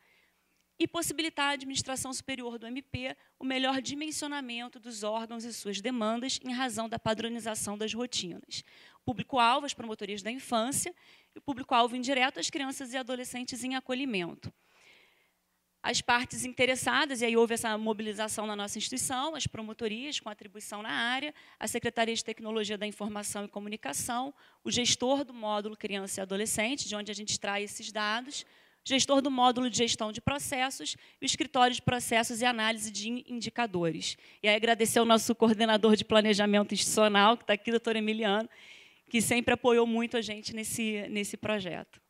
E possibilitar à administração superior do MP o melhor dimensionamento dos órgãos e suas demandas em razão da padronização das rotinas. Público-alvo, as promotorias da infância, e público-alvo indireto, as crianças e adolescentes em acolhimento as partes interessadas, e aí houve essa mobilização na nossa instituição, as promotorias com atribuição na área, a Secretaria de Tecnologia da Informação e Comunicação, o gestor do módulo Criança e Adolescente, de onde a gente traz esses dados, gestor do módulo de gestão de processos e o escritório de processos e análise de indicadores. E aí agradecer ao nosso coordenador de planejamento institucional, que está aqui, doutor Emiliano, que sempre apoiou muito a gente nesse, nesse projeto.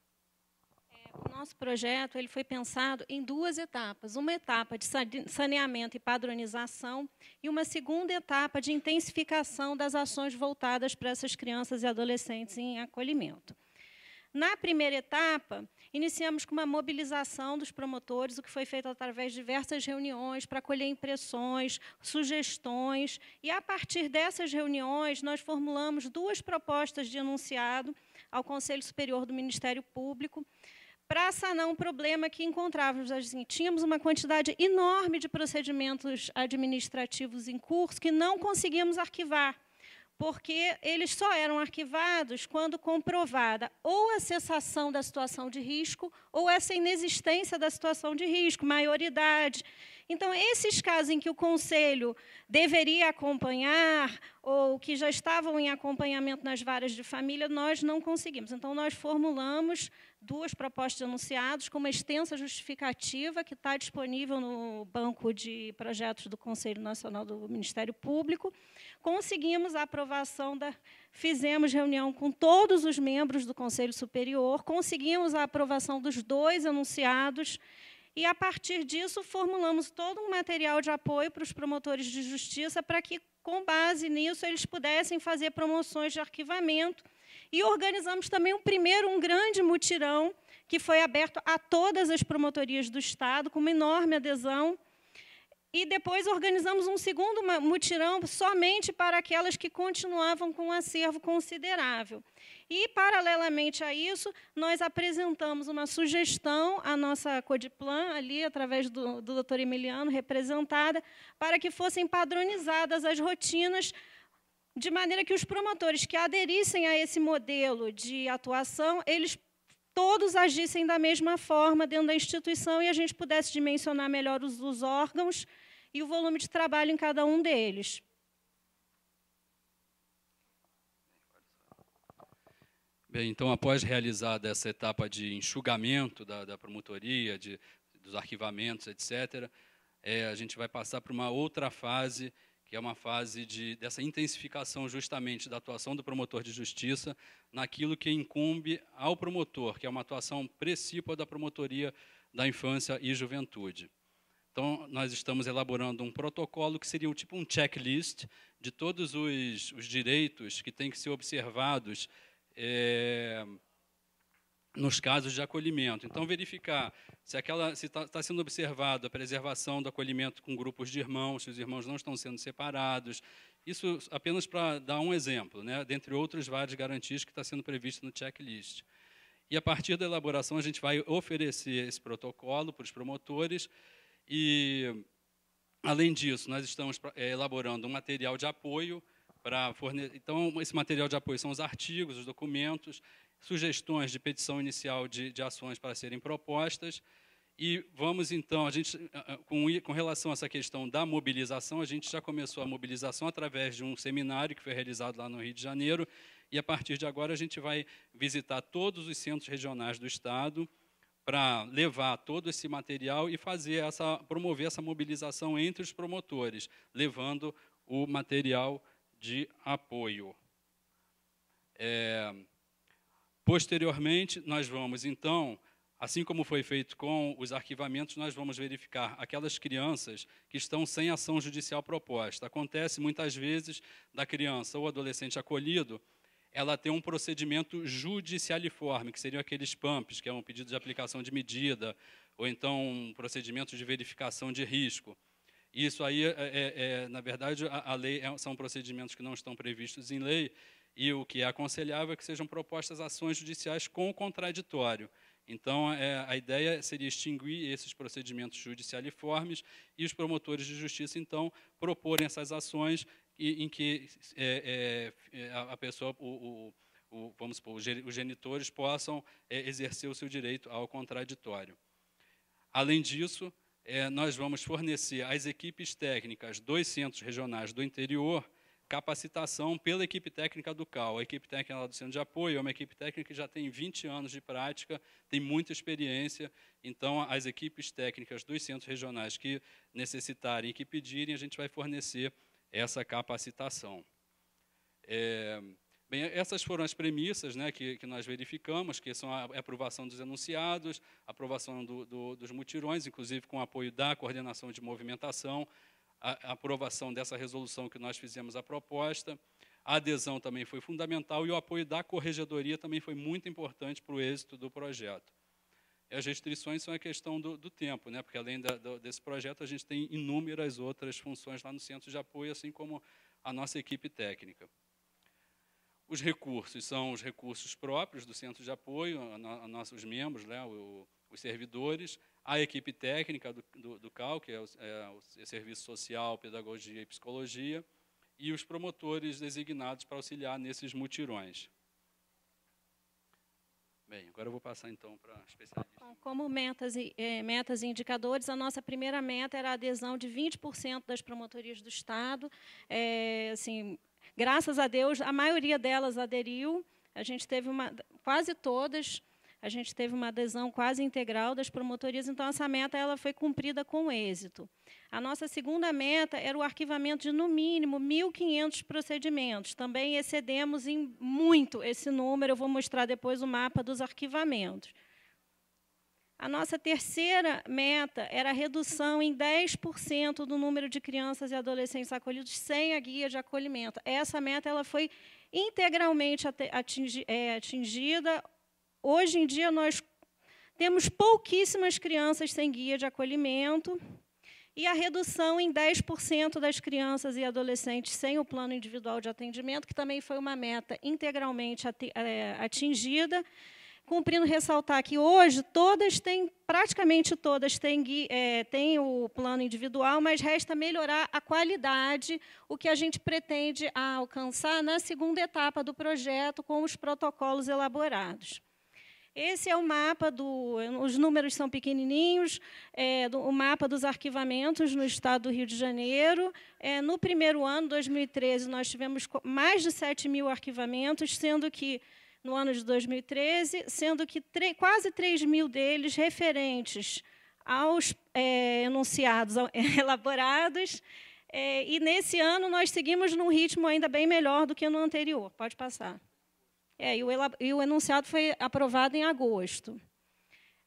O nosso projeto ele foi pensado em duas etapas, uma etapa de saneamento e padronização e uma segunda etapa de intensificação das ações voltadas para essas crianças e adolescentes em acolhimento. Na primeira etapa, iniciamos com uma mobilização dos promotores, o que foi feito através de diversas reuniões para colher impressões, sugestões, e a partir dessas reuniões nós formulamos duas propostas de enunciado ao Conselho Superior do Ministério Público, para sanar um problema que encontrávamos. Assim, tínhamos uma quantidade enorme de procedimentos administrativos em curso que não conseguíamos arquivar, porque eles só eram arquivados quando comprovada ou a cessação da situação de risco ou essa inexistência da situação de risco, maioridade. Então, esses casos em que o conselho deveria acompanhar ou que já estavam em acompanhamento nas varas de família, nós não conseguimos. Então, nós formulamos duas propostas de anunciados com uma extensa justificativa que está disponível no banco de projetos do Conselho Nacional do Ministério Público. Conseguimos a aprovação da fizemos reunião com todos os membros do Conselho Superior, conseguimos a aprovação dos dois anunciados e, a partir disso, formulamos todo um material de apoio para os promotores de justiça para que, com base nisso, eles pudessem fazer promoções de arquivamento e organizamos também um primeiro, um grande mutirão, que foi aberto a todas as promotorias do Estado, com uma enorme adesão. E depois organizamos um segundo mutirão somente para aquelas que continuavam com um acervo considerável. E, paralelamente a isso, nós apresentamos uma sugestão à nossa Codiplan, ali, através do, do doutor Emiliano, representada, para que fossem padronizadas as rotinas de maneira que os promotores que aderissem a esse modelo de atuação, eles todos agissem da mesma forma dentro da instituição e a gente pudesse dimensionar melhor os, os órgãos e o volume de trabalho em cada um deles. Bem, então, após realizada essa etapa de enxugamento da, da promotoria, de, dos arquivamentos, etc., é, eh, a gente vai passar para uma outra fase que é uma fase de, dessa intensificação justamente da atuação do promotor de justiça naquilo que incumbe ao promotor, que é uma atuação precípua da promotoria da infância e juventude. Então, nós estamos elaborando um protocolo que seria tipo um checklist de todos os, os direitos que têm que ser observados é, nos casos de acolhimento. Então, verificar se aquela se está tá sendo observada a preservação do acolhimento com grupos de irmãos, se os irmãos não estão sendo separados. Isso apenas para dar um exemplo, né? dentre outros vários garantias que está sendo previsto no checklist. E a partir da elaboração, a gente vai oferecer esse protocolo para os promotores e, além disso, nós estamos eh, elaborando um material de apoio para fornecer. Então, esse material de apoio são os artigos, os documentos, sugestões de petição inicial de, de ações para serem propostas. E vamos então, a gente, ah, ah, com, com relação a essa questão da mobilização, a gente já começou a mobilização através de um seminário que foi realizado lá no Rio de Janeiro, e a partir de agora a gente vai visitar todos os centros regionais do Estado para levar todo esse material e fazer essa, promover essa mobilização entre os promotores, levando o material de apoio. É, Posteriormente, nós vamos, então, assim como foi feito com os arquivamentos, nós vamos verificar aquelas crianças que estão sem ação judicial proposta. Acontece muitas vezes da criança ou adolescente acolhido, ela tem um procedimento judicialiforme, que seriam aqueles PAMPs, que é um pedido de aplicação de medida, ou então um procedimento de verificação de risco. Isso aí, é, é, é na verdade, a, a lei é, são procedimentos que não estão previstos em lei e o que é aconselhável é que sejam propostas ações judiciais com o contraditório. Então, é, a ideia seria extinguir esses procedimentos judicialiformes e os promotores de justiça, então, proporem essas ações em, em que é, é, é a pessoa, o, o, o, vamos supor, os genitores possam é, exercer o seu direito ao contraditório. Além disso, é, nós vamos fornecer às equipes técnicas dos centros regionais do interior capacitação pela equipe técnica do CAL. A equipe técnica lá do Centro de Apoio é uma equipe técnica que já tem 20 anos de prática, tem muita experiência, então as equipes técnicas dos centros regionais que necessitarem e que pedirem, a gente vai fornecer essa capacitação. É, bem, essas foram as premissas né, que, que nós verificamos, que são a aprovação dos enunciados, aprovação do, do, dos mutirões, inclusive com apoio da coordenação de movimentação, a aprovação dessa resolução que nós fizemos a proposta. A adesão também foi fundamental e o apoio da corregedoria também foi muito importante para o êxito do projeto. E as restrições são a questão do, do tempo, né? porque além da, do, desse projeto, a gente tem inúmeras outras funções lá no centro de apoio, assim como a nossa equipe técnica. Os recursos são os recursos próprios do centro de apoio, a, nossos membros, né? O, os servidores, a equipe técnica do, do, do CAL, que é o, é o é Serviço Social, Pedagogia e Psicologia, e os promotores designados para auxiliar nesses mutirões. Bem, agora eu vou passar então para a especialista. como metas e, eh, metas e indicadores, a nossa primeira meta era a adesão de 20% das promotorias do Estado. É, assim, graças a Deus, a maioria delas aderiu. A gente teve uma, quase todas a gente teve uma adesão quase integral das promotorias, então essa meta ela foi cumprida com êxito. A nossa segunda meta era o arquivamento de, no mínimo, 1.500 procedimentos. Também excedemos em muito esse número, eu vou mostrar depois o mapa dos arquivamentos. A nossa terceira meta era a redução em 10% do número de crianças e adolescentes acolhidos sem a guia de acolhimento. Essa meta ela foi integralmente eh, atingida Hoje em dia, nós temos pouquíssimas crianças sem guia de acolhimento e a redução em 10% das crianças e adolescentes sem o plano individual de atendimento, que também foi uma meta integralmente eh, atingida. Cumprindo ressaltar que hoje todas têm, praticamente todas têm, é, têm o plano individual, mas resta melhorar a qualidade, o que a gente pretende alcançar na segunda etapa do projeto com os protocolos elaborados. Esse é o mapa do. Os números são pequenininhos, é, do, o mapa dos arquivamentos no estado do Rio de Janeiro. É, no primeiro ano, 2013, nós tivemos mais de 7 mil arquivamentos, sendo que, no ano de 2013, sendo que quase 3 mil deles referentes aos é, enunciados [laughs] elaborados. É, e nesse ano nós seguimos num ritmo ainda bem melhor do que no anterior. Pode passar. É, e o, e o enunciado foi aprovado em agosto.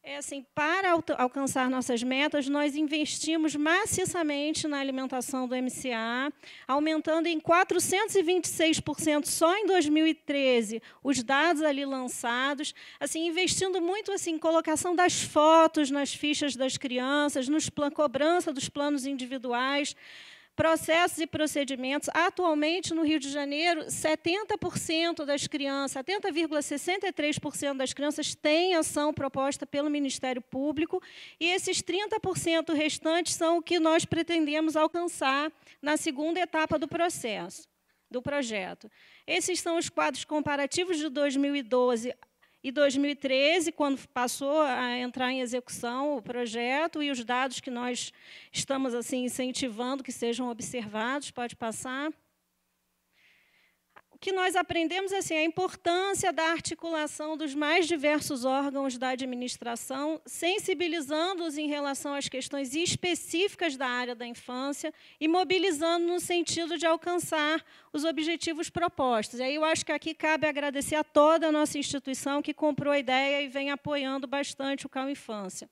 É assim, para alcançar nossas metas, nós investimos maciçamente na alimentação do MCA, aumentando em 426% só em 2013 os dados ali lançados, assim investindo muito assim em colocação das fotos nas fichas das crianças, nos plan, cobrança dos planos individuais processos e procedimentos. Atualmente, no Rio de Janeiro, 70% das crianças, 70,63% das crianças têm ação proposta pelo Ministério Público, e esses 30% restantes são o que nós pretendemos alcançar na segunda etapa do processo do projeto. Esses são os quadros comparativos de 2012 e 2013, quando passou a entrar em execução o projeto e os dados que nós estamos assim incentivando que sejam observados, pode passar que nós aprendemos assim a importância da articulação dos mais diversos órgãos da administração, sensibilizando-os em relação às questões específicas da área da infância e mobilizando no sentido de alcançar os objetivos propostos. E aí eu acho que aqui cabe agradecer a toda a nossa instituição que comprou a ideia e vem apoiando bastante o Cal Infância.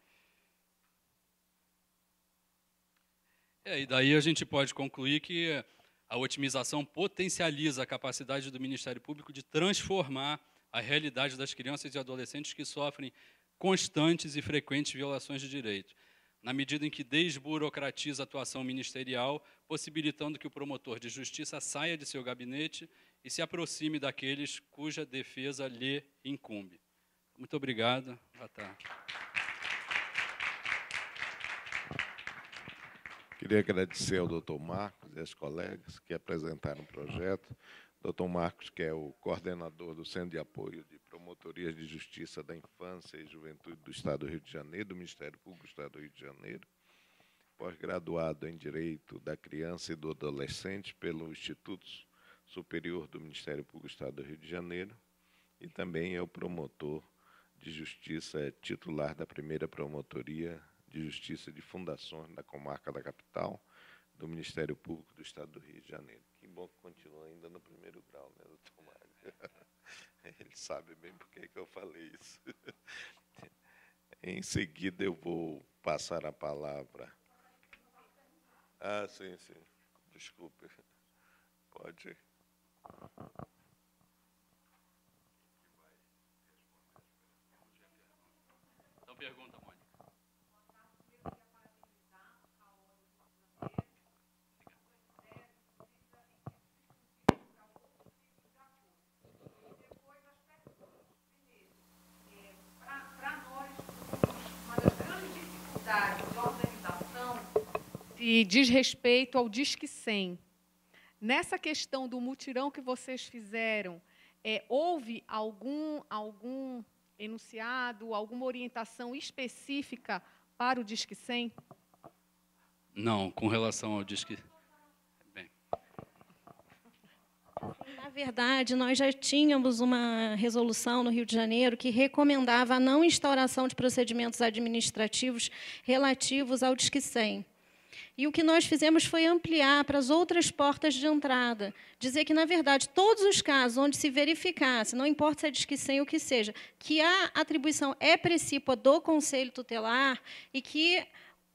É, e daí a gente pode concluir que a otimização potencializa a capacidade do Ministério Público de transformar a realidade das crianças e adolescentes que sofrem constantes e frequentes violações de direito, na medida em que desburocratiza a atuação ministerial, possibilitando que o promotor de justiça saia de seu gabinete e se aproxime daqueles cuja defesa lhe incumbe. Muito obrigado. Boa tarde. Queria agradecer ao doutor Marcos e aos colegas que apresentaram o projeto. Doutor Marcos, que é o coordenador do Centro de Apoio de Promotorias de Justiça da Infância e Juventude do Estado do Rio de Janeiro, do Ministério Público do Estado do Rio de Janeiro, pós-graduado em Direito da Criança e do Adolescente pelo Instituto Superior do Ministério Público do Estado do Rio de Janeiro, e também é o promotor de justiça, titular da primeira promotoria de Justiça de Fundações da Comarca da Capital, do Ministério Público do Estado do Rio de Janeiro. Que bom que continua ainda no primeiro grau, né, doutor Mário? [laughs] Ele sabe bem por que eu falei isso. [laughs] Em seguida, eu vou passar a palavra. Ah, sim, sim. Desculpe. Pode. Então, pergunta. e diz respeito ao Disque 100. Nessa questão do mutirão que vocês fizeram, é, houve algum, algum enunciado, alguma orientação específica para o Disque 100? Não, com relação ao Disque... Na verdade, nós já tínhamos uma resolução no Rio de Janeiro que recomendava a não instauração de procedimentos administrativos relativos ao Disque 100. E o que nós fizemos foi ampliar para as outras portas de entrada, dizer que, na verdade, todos os casos onde se verificasse, não importa se é disquicem ou o que seja, que a atribuição é precípua do Conselho Tutelar e que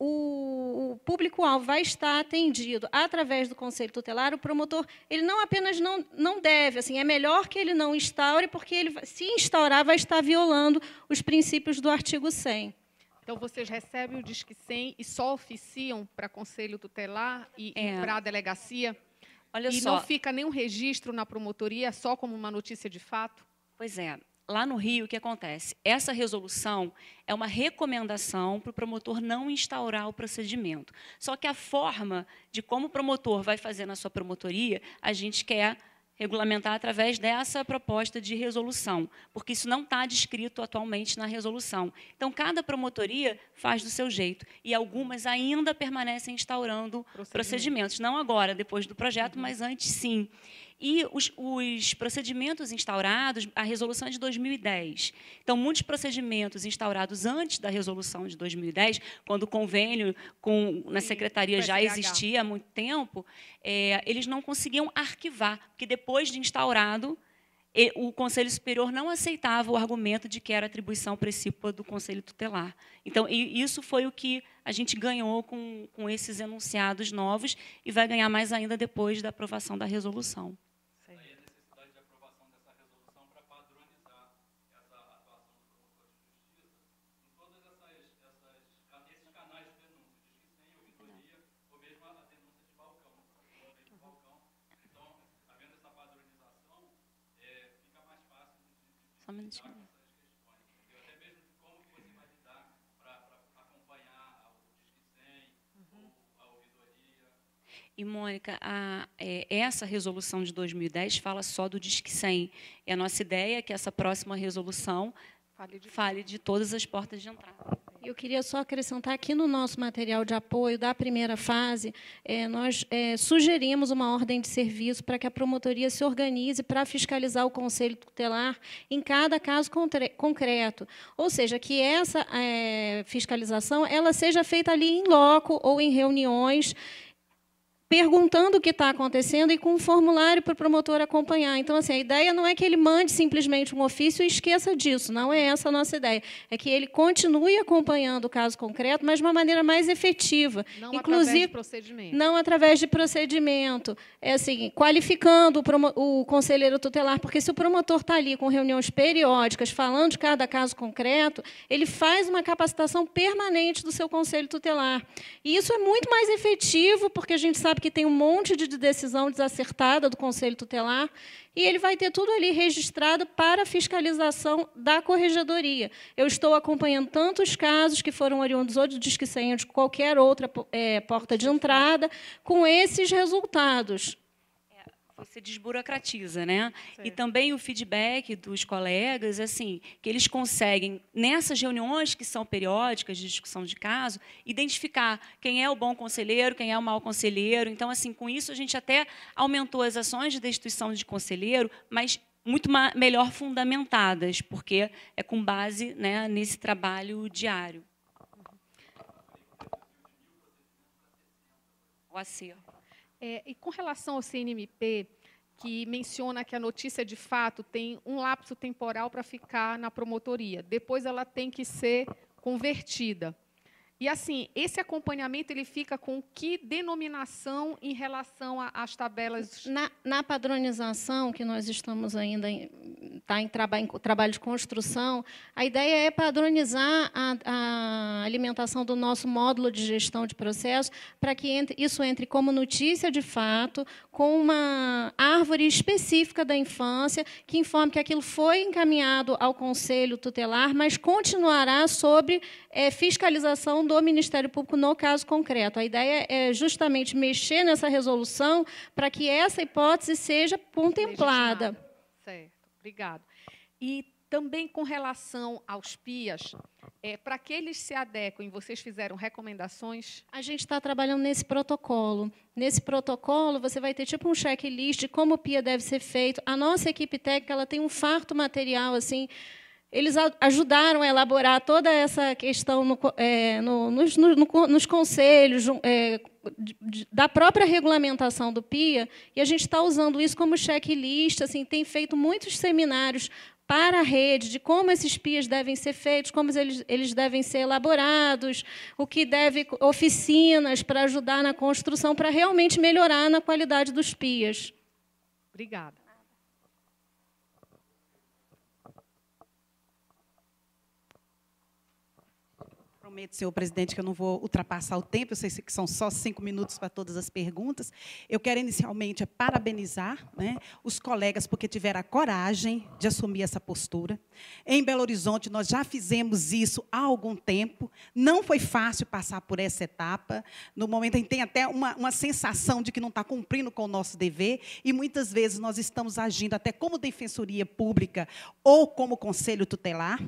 o, público-alvo vai estar atendido através do Conselho Tutelar, o promotor, ele não apenas não, não deve, assim, é melhor que ele não instaure, porque ele, se instaurar, vai estar violando os princípios do artigo 100. Então, vocês recebem o Disque 100 e só oficiam para Conselho Tutelar e, é. e para a delegacia? Olha e só. não fica nenhum registro na promotoria, é só como uma notícia de fato? Pois é. Lá no Rio, o que acontece? Essa resolução é uma recomendação para o promotor não instaurar o procedimento. Só que a forma de como o promotor vai fazer na sua promotoria, a gente quer regulamentar através dessa proposta de resolução, porque isso não está descrito atualmente na resolução. Então, cada promotoria faz do seu jeito, e algumas ainda permanecem instaurando procedimentos, procedimentos não agora, depois do projeto, uhum. mas antes sim. E os, os, procedimentos instaurados, a resolução é de 2010. Então, muitos procedimentos instaurados antes da resolução de 2010, quando o convênio com, na Sim, secretaria já existia há muito tempo, é, eles não conseguiam arquivar, porque depois de instaurado, o Conselho Superior não aceitava o argumento de que era atribuição precípua do Conselho Tutelar. Então, isso foi o que a gente ganhou com, com esses enunciados novos e vai ganhar mais ainda depois da aprovação da resolução. E, Mônica, a, é, essa resolução de 2010 fala só do Disque 100. É a nossa ideia é que essa próxima resolução fale de, fale de todas as portas de entrada. Eu queria só acrescentar aqui no nosso material de apoio da primeira fase, é, nós é, sugerimos uma ordem de serviço para que a promotoria se organize para fiscalizar o conselho tutelar em cada caso concreto. Ou seja, que essa é, fiscalização ela seja feita ali em loco ou em reuniões perguntando o que está acontecendo e com um formulário para o promotor acompanhar. Então, assim, a ideia não é que ele mande simplesmente um ofício e esqueça disso, não é essa a nossa ideia. É que ele continue acompanhando o caso concreto, mas de uma maneira mais efetiva. Não Inclusive, através de procedimento. Não através de procedimento. É assim, qualificando o, o conselheiro tutelar, porque se o promotor está ali com reuniões periódicas, falando de cada caso concreto, ele faz uma capacitação permanente do seu conselho tutelar. E isso é muito mais efetivo, porque a gente sabe porque tem um monte de decisão desacertada do Conselho Tutelar, e ele vai ter tudo ali registrado para fiscalização da corregedoria. Eu estou acompanhando tantos casos que foram oriundos ou de disque senha de qualquer outra é, porta de entrada, com esses resultados. Você desburocratiza, né? Sim. E também o feedback dos colegas, assim, que eles conseguem, nessas reuniões que são periódicas de discussão de caso, identificar quem é o bom conselheiro, quem é o mau conselheiro. Então, assim, com isso a gente até aumentou as ações de destituição de conselheiro, mas muito melhor fundamentadas, porque é com base né, nesse trabalho diário. O acervo. É, e com relação ao CNMP, que menciona que a notícia de fato tem um lapso temporal para ficar na promotoria, depois ela tem que ser convertida. E assim, esse acompanhamento ele fica com que denominação em relação às tabelas? Na, na, padronização, que nós estamos ainda em, tá em, traba, em trabalho de construção, a ideia é padronizar a, a alimentação do nosso módulo de gestão de processo para que entre, isso entre como notícia de fato, com uma árvore específica da infância, que informe que aquilo foi encaminhado ao Conselho Tutelar, mas continuará sobre é, fiscalização do do Ministério Público no caso concreto. A ideia é justamente mexer nessa resolução para que essa hipótese seja contemplada. Certo, obrigado. E também com relação aos PIAs, é, para que eles se adequem, vocês fizeram recomendações? A gente está trabalhando nesse protocolo. Nesse protocolo, você vai ter tipo um checklist de como o PIA deve ser feito. A nossa equipe técnica ela tem um farto material assim eles ajudaram a elaborar toda essa questão no, é, no, nos, no, nos, conselhos é, da própria regulamentação do PIA, e a gente está usando isso como checklist, assim, tem feito muitos seminários para a rede, de como esses PIAs devem ser feitos, como eles, eles devem ser elaborados, o que deve oficinas para ajudar na construção, para realmente melhorar na qualidade dos PIAs. Obrigada. Prometo, senhor presidente, que eu não vou ultrapassar o tempo, eu sei que são só cinco minutos para todas as perguntas. Eu quero, inicialmente, parabenizar né, os colegas, porque tiveram a coragem de assumir essa postura. Em Belo Horizonte, nós já fizemos isso há algum tempo, não foi fácil passar por essa etapa. No momento, a gente tem até uma, uma sensação de que não está cumprindo com o nosso dever, e muitas vezes nós estamos agindo até como defensoria pública ou como conselho tutelar.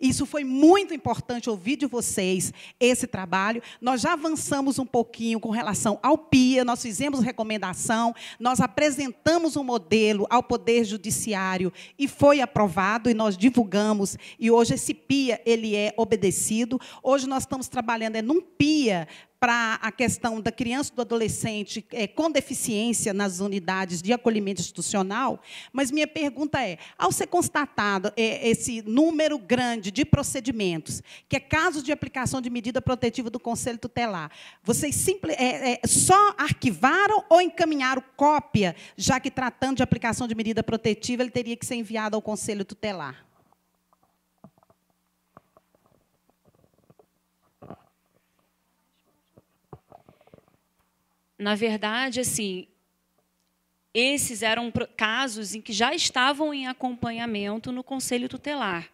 Isso foi muito importante ouvir de vocês vocês esse trabalho. Nós já avançamos um pouquinho com relação ao PIA, nós fizemos recomendação, nós apresentamos um modelo ao Poder Judiciário e foi aprovado e nós divulgamos e hoje esse PIA ele é obedecido. Hoje nós estamos trabalhando é num PIA para a questão da criança e do adolescente é, com deficiência nas unidades de acolhimento institucional, mas minha pergunta é: ao ser constatado é, esse número grande de procedimentos, que é casos de aplicação de medida protetiva do Conselho Tutelar, vocês simple, é, é, só arquivaram ou encaminharam cópia, já que tratando de aplicação de medida protetiva, ele teria que ser enviado ao Conselho Tutelar? na verdade, assim, esses eram casos em que já estavam em acompanhamento no conselho tutelar.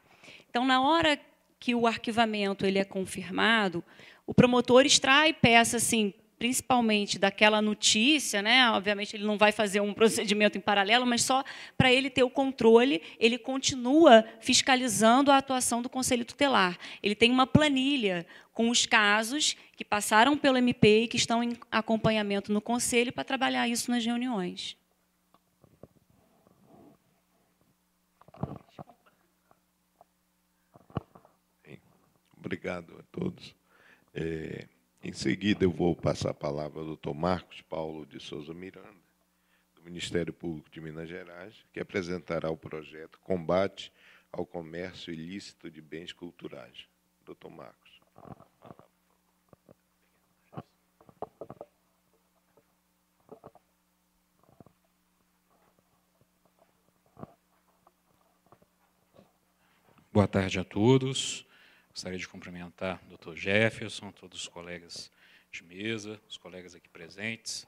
Então, na hora que o arquivamento ele é confirmado, o promotor extrai peça assim, principalmente daquela notícia, né? Obviamente ele não vai fazer um procedimento em paralelo, mas só para ele ter o controle, ele continua fiscalizando a atuação do conselho tutelar. Ele tem uma planilha com os casos que passaram pelo MP e que estão em acompanhamento no Conselho para trabalhar isso nas reuniões. Obrigado a todos. É, em seguida, eu vou passar a palavra ao doutor Marcos Paulo de Souza Miranda, do Ministério Público de Minas Gerais, que apresentará o projeto Combate ao Comércio Ilícito de Bens Culturais. Doutor Marcos. Boa tarde a todos. Gostaria de cumprimentar o Dr. Jefferson, todos os colegas de mesa, os colegas aqui presentes,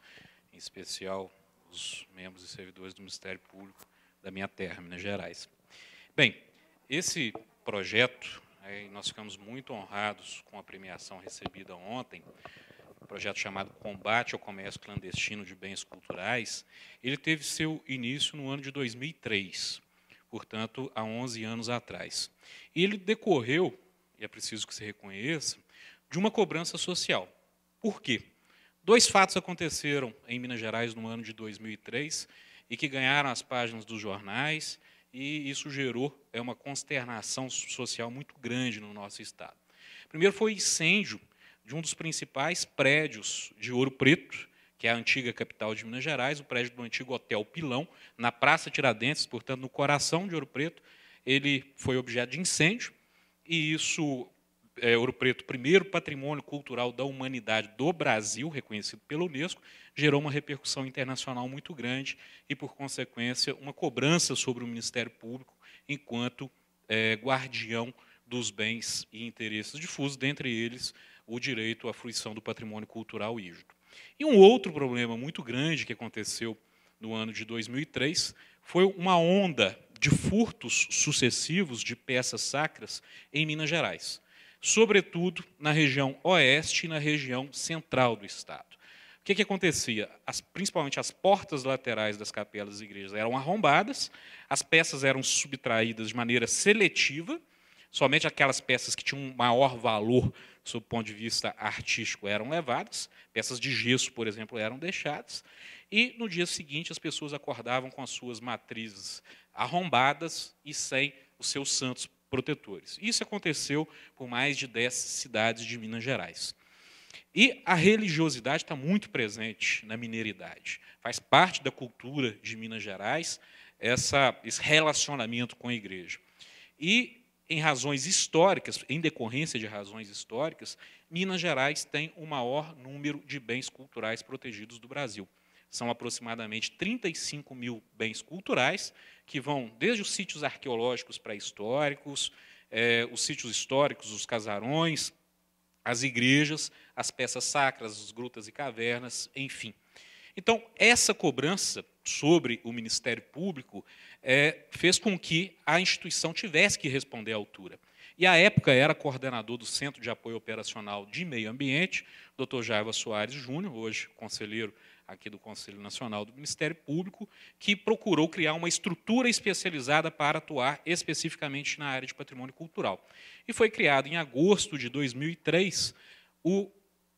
em especial os membros e servidores do Ministério Público da minha terra, Minas Gerais. Bem, esse projeto nós ficamos muito honrados com a premiação recebida ontem, um projeto chamado Combate ao Comércio Clandestino de Bens Culturais. Ele teve seu início no ano de 2003, portanto, há 11 anos atrás. E ele decorreu, e é preciso que se reconheça, de uma cobrança social. Por quê? Dois fatos aconteceram em Minas Gerais no ano de 2003 e que ganharam as páginas dos jornais e isso gerou é uma consternação social muito grande no nosso estado. Primeiro foi o incêndio de um dos principais prédios de Ouro Preto, que é a antiga capital de Minas Gerais, o prédio do antigo Hotel Pilão, na Praça Tiradentes, portanto, no coração de Ouro Preto, ele foi objeto de incêndio, e isso é, Ouro Preto, primeiro patrimônio cultural da humanidade do Brasil, reconhecido pela Unesco, gerou uma repercussão internacional muito grande e, por consequência, uma cobrança sobre o Ministério Público enquanto é, guardião dos bens e interesses difusos, dentre eles o direito à fruição do patrimônio cultural hígido. E um outro problema muito grande que aconteceu no ano de 2003 foi uma onda de furtos sucessivos de peças sacras em Minas Gerais sobretudo na região oeste e na região central do Estado. O que, que acontecia? As, principalmente as portas laterais das capelas e igrejas eram arrombadas, as peças eram subtraídas de maneira seletiva, somente aquelas peças que tinham maior valor sob o ponto de vista artístico eram levadas, peças de gesso, por exemplo, eram deixadas, e no dia seguinte as pessoas acordavam com as suas matrizes arrombadas e sem os seus santos protetores. Isso aconteceu por mais de dez cidades de Minas Gerais. E a religiosidade está muito presente na mineridade. Faz parte da cultura de Minas Gerais essa, esse relacionamento com a igreja. E, em razões históricas, em decorrência de razões históricas, Minas Gerais tem o maior número de bens culturais protegidos do Brasil. São aproximadamente 35 mil bens culturais, que vão desde os sítios arqueológicos pré-históricos, é, os sítios históricos, os casarões, as igrejas, as peças sacras, as grutas e cavernas, enfim. Então, essa cobrança sobre o Ministério Público é, fez com que a instituição tivesse que responder à altura. E, à época, era coordenador do Centro de Apoio Operacional de Meio Ambiente, Dr. Jaiva Soares Júnior, hoje conselheiro aqui do Conselho Nacional do Ministério Público, que procurou criar uma estrutura especializada para atuar especificamente na área de patrimônio cultural. E foi criado em agosto de 2003 o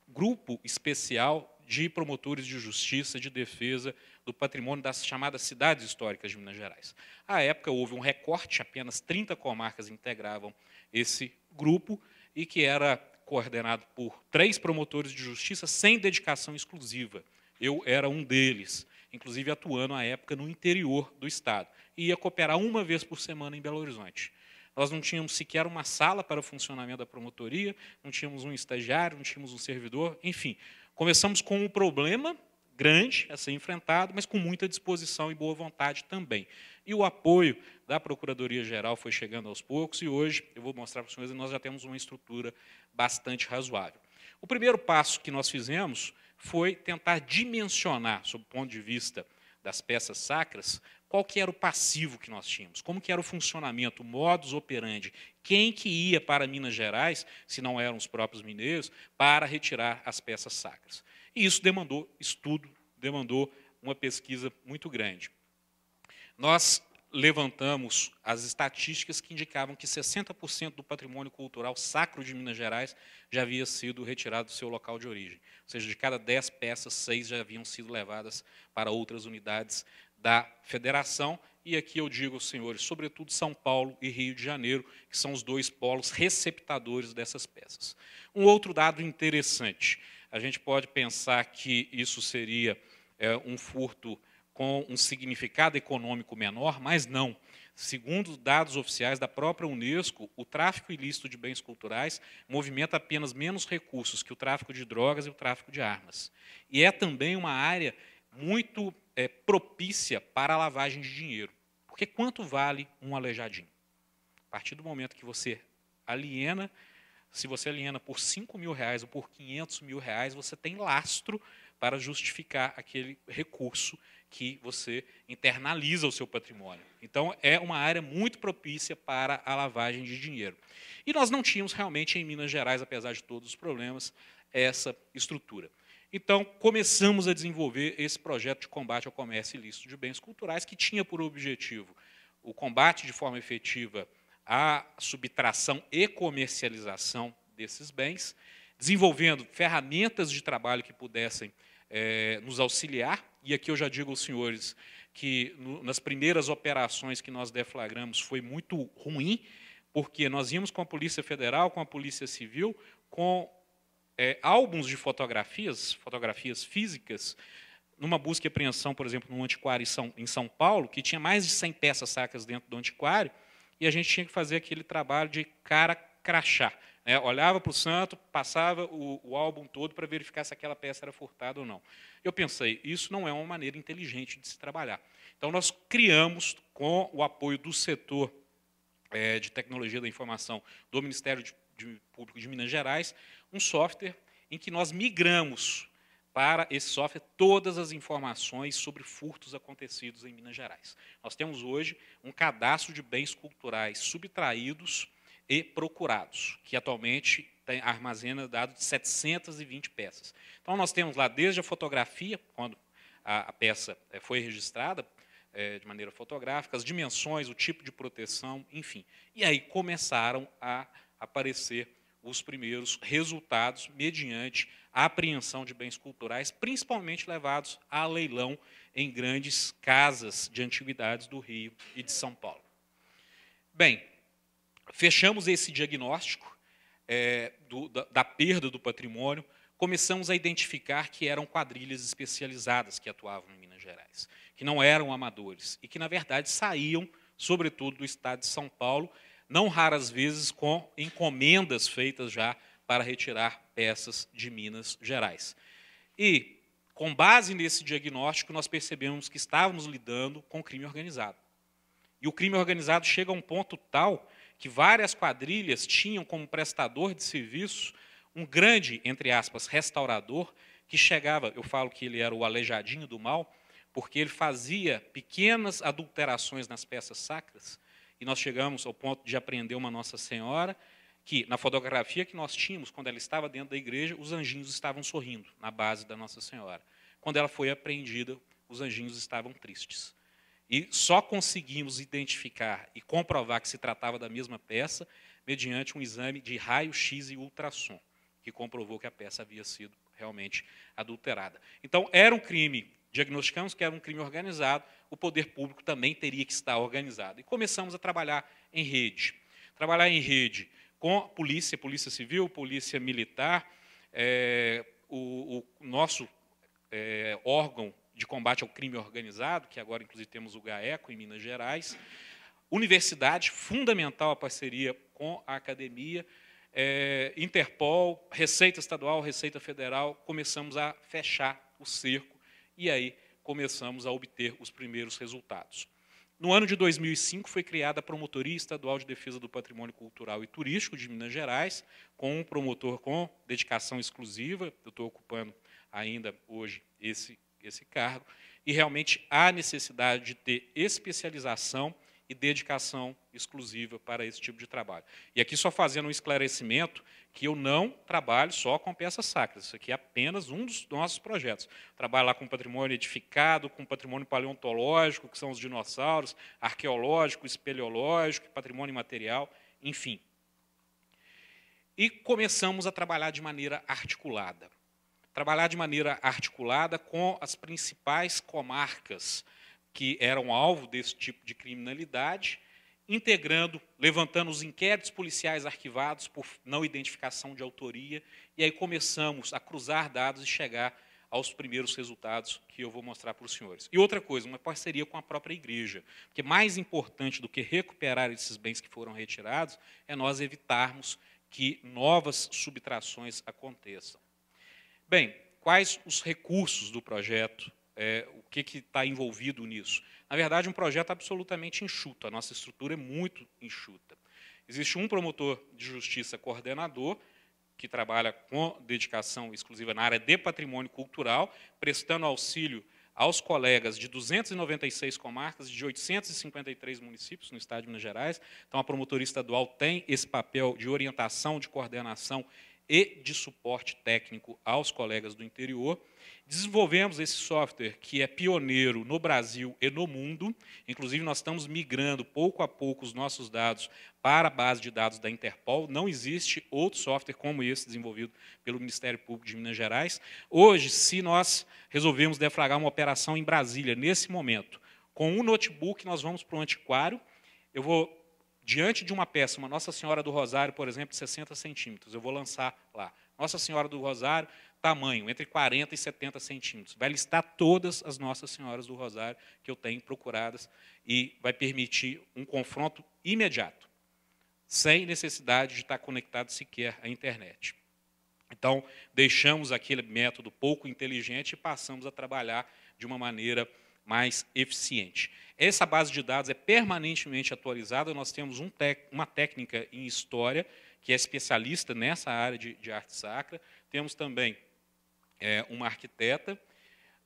Grupo Especial de Promotores de Justiça de Defesa do Patrimônio das chamadas Cidades Históricas de Minas Gerais. À época, houve um recorte, apenas 30 comarcas integravam esse grupo, e que era coordenado por três promotores de justiça sem dedicação exclusiva. Eu era um deles, inclusive atuando à época no interior do estado, e ia cooperar uma vez por semana em Belo Horizonte. Nós não tínhamos sequer uma sala para o funcionamento da promotoria, não tínhamos um estagiário, não tínhamos um servidor, enfim. Começamos com um problema grande a ser enfrentado, mas com muita disposição e boa vontade também. E o apoio da Procuradoria-Geral foi chegando aos poucos, e hoje eu vou mostrar para os senhores que nós já temos uma estrutura bastante razoável. O primeiro passo que nós fizemos foi tentar dimensionar, sob o ponto de vista das peças sacras, qual que era o passivo que nós tínhamos, como que era o funcionamento, o modus operandi, quem que ia para Minas Gerais, se não eram os próprios mineiros, para retirar as peças sacras. E isso demandou estudo, demandou uma pesquisa muito grande. Nós levantamos as estatísticas que indicavam que 60% do patrimônio cultural sacro de Minas Gerais já havia sido retirado do seu local de origem. Ou seja, de cada 10 peças, 6 já haviam sido levadas para outras unidades da federação. E aqui eu digo aos senhores, sobretudo São Paulo e Rio de Janeiro, que são os dois polos receptadores dessas peças. Um outro dado interessante: a gente pode pensar que isso seria é, um furto com um significado econômico menor, mas não. Segundo dados oficiais da própria Unesco, o tráfico ilícito de bens culturais movimenta apenas menos recursos que o tráfico de drogas e o tráfico de armas. E é também uma área muito é, propícia para a lavagem de dinheiro. Porque quanto vale um aleijadinho? A partir do momento que você aliena, se você aliena por 5 mil reais ou por 500 mil reais, você tem lastro para justificar aquele recurso que você internaliza o seu patrimônio. Então, é uma área muito propícia para a lavagem de dinheiro. E nós não tínhamos realmente em Minas Gerais, apesar de todos os problemas, essa estrutura. Então, começamos a desenvolver esse projeto de combate ao comércio ilícito de bens culturais, que tinha por objetivo o combate de forma efetiva à subtração e comercialização desses bens, desenvolvendo ferramentas de trabalho que pudessem é, nos auxiliar. E aqui eu já digo aos senhores que no, nas primeiras operações que nós deflagramos foi muito ruim, porque nós íamos com a Polícia Federal, com a Polícia Civil, com é, álbuns de fotografias, fotografias físicas, numa busca e apreensão, por exemplo, num antiquário em São, em São Paulo, que tinha mais de 100 peças sacas dentro do antiquário, e a gente tinha que fazer aquele trabalho de cara crachá. Né? Olhava para o santo, passava o, o álbum todo para verificar se aquela peça era furtada ou não. Eu pensei, isso não é uma maneira inteligente de se trabalhar. Então, nós criamos, com o apoio do setor é, de tecnologia da informação do Ministério de, de Público de Minas Gerais, um software em que nós migramos para esse software todas as informações sobre furtos acontecidos em Minas Gerais. Nós temos hoje um cadastro de bens culturais subtraídos e procurados, que atualmente tem, armazena dados de 720 peças. Então, nós temos lá desde a fotografia, quando a, a peça eh, foi registrada é, de maneira fotográfica, as dimensões, o tipo de proteção, enfim. E aí começaram a aparecer os primeiros resultados mediante a apreensão de bens culturais, principalmente levados a leilão em grandes casas de antiguidades do Rio e de São Paulo. Bem, Fechamos esse diagnóstico é, do, da, da perda do patrimônio, começamos a identificar que eram quadrilhas especializadas que atuavam em Minas Gerais, que não eram amadores e que, na verdade, saíam, sobretudo, do estado de São Paulo, não raras vezes com encomendas feitas já para retirar peças de Minas Gerais. E, com base nesse diagnóstico, nós percebemos que estávamos lidando com crime organizado. E o crime organizado chega a um ponto tal que várias quadrilhas tinham como prestador de serviço um grande, entre aspas, restaurador, que chegava, eu falo que ele era o aleijadinho do mal, porque ele fazia pequenas adulterações nas peças sacras, e nós chegamos ao ponto de apreender uma Nossa Senhora, que na fotografia que nós tínhamos, quando ela estava dentro da igreja, os anjinhos estavam sorrindo na base da Nossa Senhora. Quando ela foi apreendida, os anjinhos estavam tristes. E só conseguimos identificar e comprovar que se tratava da mesma peça mediante um exame de raio-x e ultrassom, que comprovou que a peça havia sido realmente adulterada. Então, era um crime, diagnosticamos que era um crime organizado, o poder público também teria que estar organizado. E começamos a trabalhar em rede. Trabalhar em rede com a polícia, polícia civil, polícia militar, é, o, o nosso é, órgão de combate ao crime organizado, que agora, inclusive, temos o GAECO em Minas Gerais. Universidade, fundamental a parceria com a academia. É, Interpol, Receita Estadual, Receita Federal, começamos a fechar o cerco e aí começamos a obter os primeiros resultados. No ano de 2005 foi criada a Promotoria Estadual de Defesa do Patrimônio Cultural e Turístico de Minas Gerais, com um promotor com dedicação exclusiva. Eu estou ocupando ainda hoje esse esse cargo, e realmente há necessidade de ter especialização e dedicação exclusiva para esse tipo de trabalho. E aqui só fazendo um esclarecimento que eu não trabalho só com peças sacras, isso aqui é apenas um dos nossos projetos. Trabalho lá com patrimônio edificado, com patrimônio paleontológico, que são os dinossauros, arqueológico, espeleológico, patrimônio material, enfim. E começamos a trabalhar de maneira articulada trabalhar de maneira articulada com as principais comarcas que eram alvo desse tipo de criminalidade, integrando, levantando os inquéritos policiais arquivados por não identificação de autoria, e aí começamos a cruzar dados e chegar aos primeiros resultados que eu vou mostrar para os senhores. E outra coisa, uma parceria com a própria igreja, porque mais importante do que recuperar esses bens que foram retirados é nós evitarmos que novas subtrações aconteçam. Bem, quais os recursos do projeto? É, o que está envolvido nisso? Na verdade, um projeto absolutamente enxuto. A nossa estrutura é muito enxuta. Existe um promotor de justiça coordenador, que trabalha com dedicação exclusiva na área de patrimônio cultural, prestando auxílio aos colegas de 296 comarcas, de 853 municípios no estado de Minas Gerais. Então, a promotoria estadual tem esse papel de orientação, de coordenação e de suporte técnico aos colegas do interior. Desenvolvemos esse software que é pioneiro no Brasil e no mundo. Inclusive, nós estamos migrando pouco a pouco os nossos dados para a base de dados da Interpol. Não existe outro software como esse desenvolvido pelo Ministério Público de Minas Gerais. Hoje, se nós resolvermos deflagrar uma operação em Brasília, nesse momento, com um notebook, nós vamos para o antiquário. Eu vou diante de uma peça, uma Nossa Senhora do Rosário, por exemplo, de 60 centímetros, eu vou lançar lá. Nossa Senhora do Rosário, tamanho, entre 40 e 70 centímetros. Vai listar todas as Nossas Senhoras do Rosário que eu tenho procuradas e vai permitir um confronto imediato, sem necessidade de estar conectado sequer à internet. Então, deixamos aquele método pouco inteligente e passamos a trabalhar de uma maneira mais eficiente. Essa base de dados é permanentemente atualizada, nós temos um tec, uma técnica em história, que é especialista nessa área de, de arte sacra, temos também é, uma arquiteta.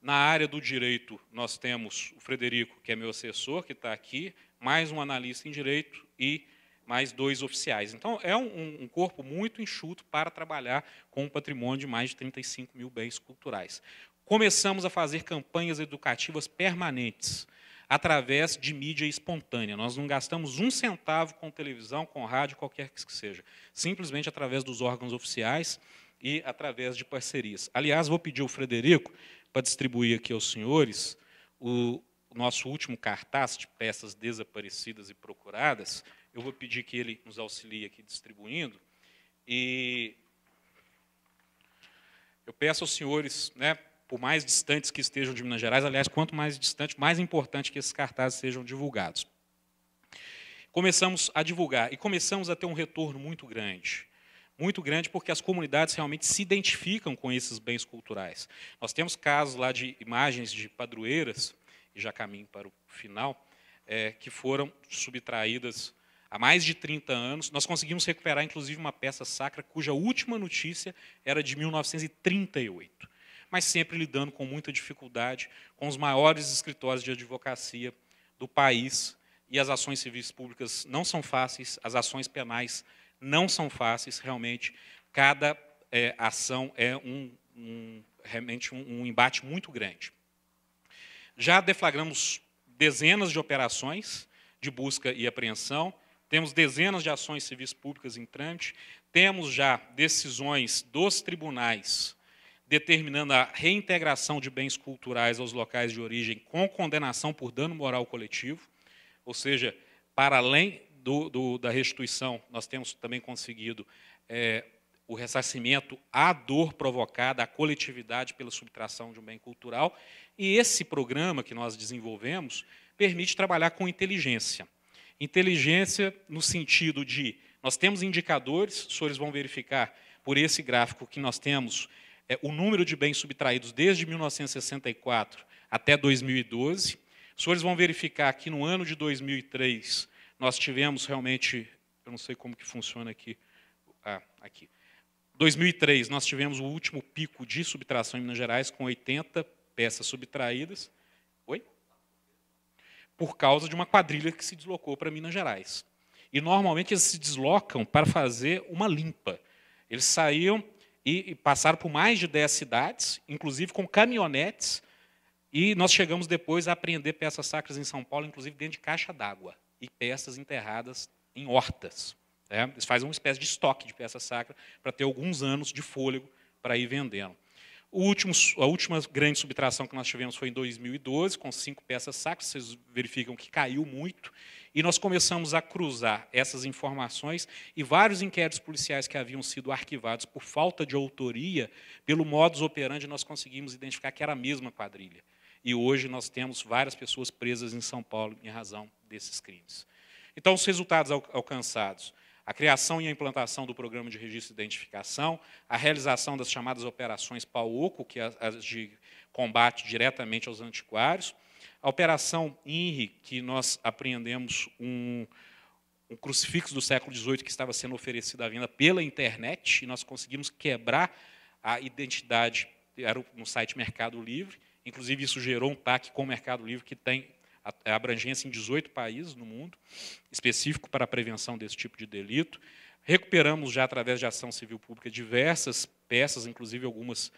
Na área do direito, nós temos o Frederico, que é meu assessor, que está aqui, mais um analista em direito e mais dois oficiais. Então, é um, um, corpo muito enxuto para trabalhar com um patrimônio de mais de 35 mil bens culturais começamos a fazer campanhas educativas permanentes através de mídia espontânea. Nós não gastamos um centavo com televisão, com rádio, qualquer que seja. Simplesmente através dos órgãos oficiais e através de parcerias. Aliás, vou pedir ao Frederico para distribuir aqui aos senhores o nosso último cartaz de peças desaparecidas e procuradas. Eu vou pedir que ele nos auxilie aqui distribuindo. E eu peço aos senhores, né, por mais distantes que estejam de Minas Gerais, aliás, quanto mais distante, mais importante que esses cartazes sejam divulgados. Começamos a divulgar e começamos a ter um retorno muito grande. Muito grande porque as comunidades realmente se identificam com esses bens culturais. Nós temos casos lá de imagens de padroeiras, e já caminho para o final, é, que foram subtraídas há mais de 30 anos. Nós conseguimos recuperar, inclusive, uma peça sacra cuja última notícia era de 1938 mas sempre lidando com muita dificuldade com os maiores escritórios de advocacia do país. E as ações civis públicas não são fáceis, as ações penais não são fáceis, realmente. Cada é, ação é um, um realmente um, um embate muito grande. Já deflagramos dezenas de operações de busca e apreensão, temos dezenas de ações civis públicas em trâmite, temos já decisões dos tribunais determinando a reintegração de bens culturais aos locais de origem com condenação por dano moral coletivo, ou seja, para além do, do, da restituição, nós temos também conseguido é, o ressarcimento à dor provocada à coletividade pela subtração de um bem cultural. E esse programa que nós desenvolvemos permite trabalhar com inteligência. Inteligência no sentido de nós temos indicadores, os senhores vão verificar por esse gráfico que nós temos é, o número de bens subtraídos desde 1964 até 2012. Os senhores vão verificar que no ano de 2003 nós tivemos realmente, eu não sei como que funciona aqui, ah, aqui. 2003 nós tivemos o último pico de subtração em Minas Gerais com 80 peças subtraídas. Oi? Por causa de uma quadrilha que se deslocou para Minas Gerais. E normalmente eles se deslocam para fazer uma limpa. Eles saíam e, passaram por mais de 10 cidades, inclusive com caminhonetes, e nós chegamos depois a apreender peças sacras em São Paulo, inclusive dentro de caixa d'água, e peças enterradas em hortas. Né? Eles fazem uma espécie de estoque de peças sacras para ter alguns anos de fôlego para ir vendendo. Último, a última grande subtração que nós tivemos foi em 2012, com cinco peças sacras. Vocês verificam que caiu muito. E nós começamos a cruzar essas informações e vários inquéritos policiais que haviam sido arquivados por falta de autoria, pelo modus operandi, nós conseguimos identificar que era a mesma quadrilha. E hoje nós temos várias pessoas presas em São Paulo em razão desses crimes. Então, os resultados alcançados a criação e a implantação do programa de registro e identificação, a realização das chamadas operações pauco que é as de combate diretamente aos antiquários, a Operação INRI, que nós apreendemos um, um crucifixo do século XVIII que estava sendo oferecido à venda pela internet, e nós conseguimos quebrar a identidade, era no site Mercado Livre, inclusive isso gerou um TAC com o Mercado Livre, que tem abrangência em 18 países no mundo, específico para a prevenção desse tipo de delito. Recuperamos já, através de ação civil pública, diversas peças, inclusive algumas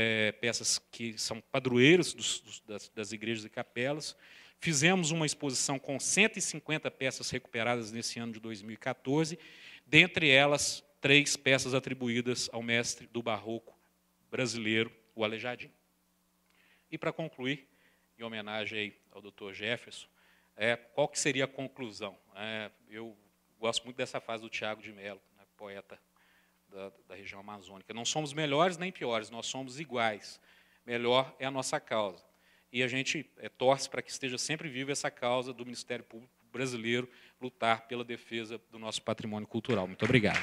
é, peças que são padroeiras dos, das, das igrejas e capelas. Fizemos uma exposição com 150 peças recuperadas nesse ano de 2014, dentre elas, três peças atribuídas ao mestre do barroco brasileiro, o Aleijadinho. E, para concluir, em homenagem ao doutor Jefferson, é, qual que seria a conclusão? É, eu gosto muito dessa fase do Tiago de Mello, né, poeta da, da região amazônica. Não somos melhores nem piores, nós somos iguais. Melhor é a nossa causa. E a gente é, torce para que esteja sempre viva essa causa do Ministério Público brasileiro lutar pela defesa do nosso patrimônio cultural. Muito obrigado.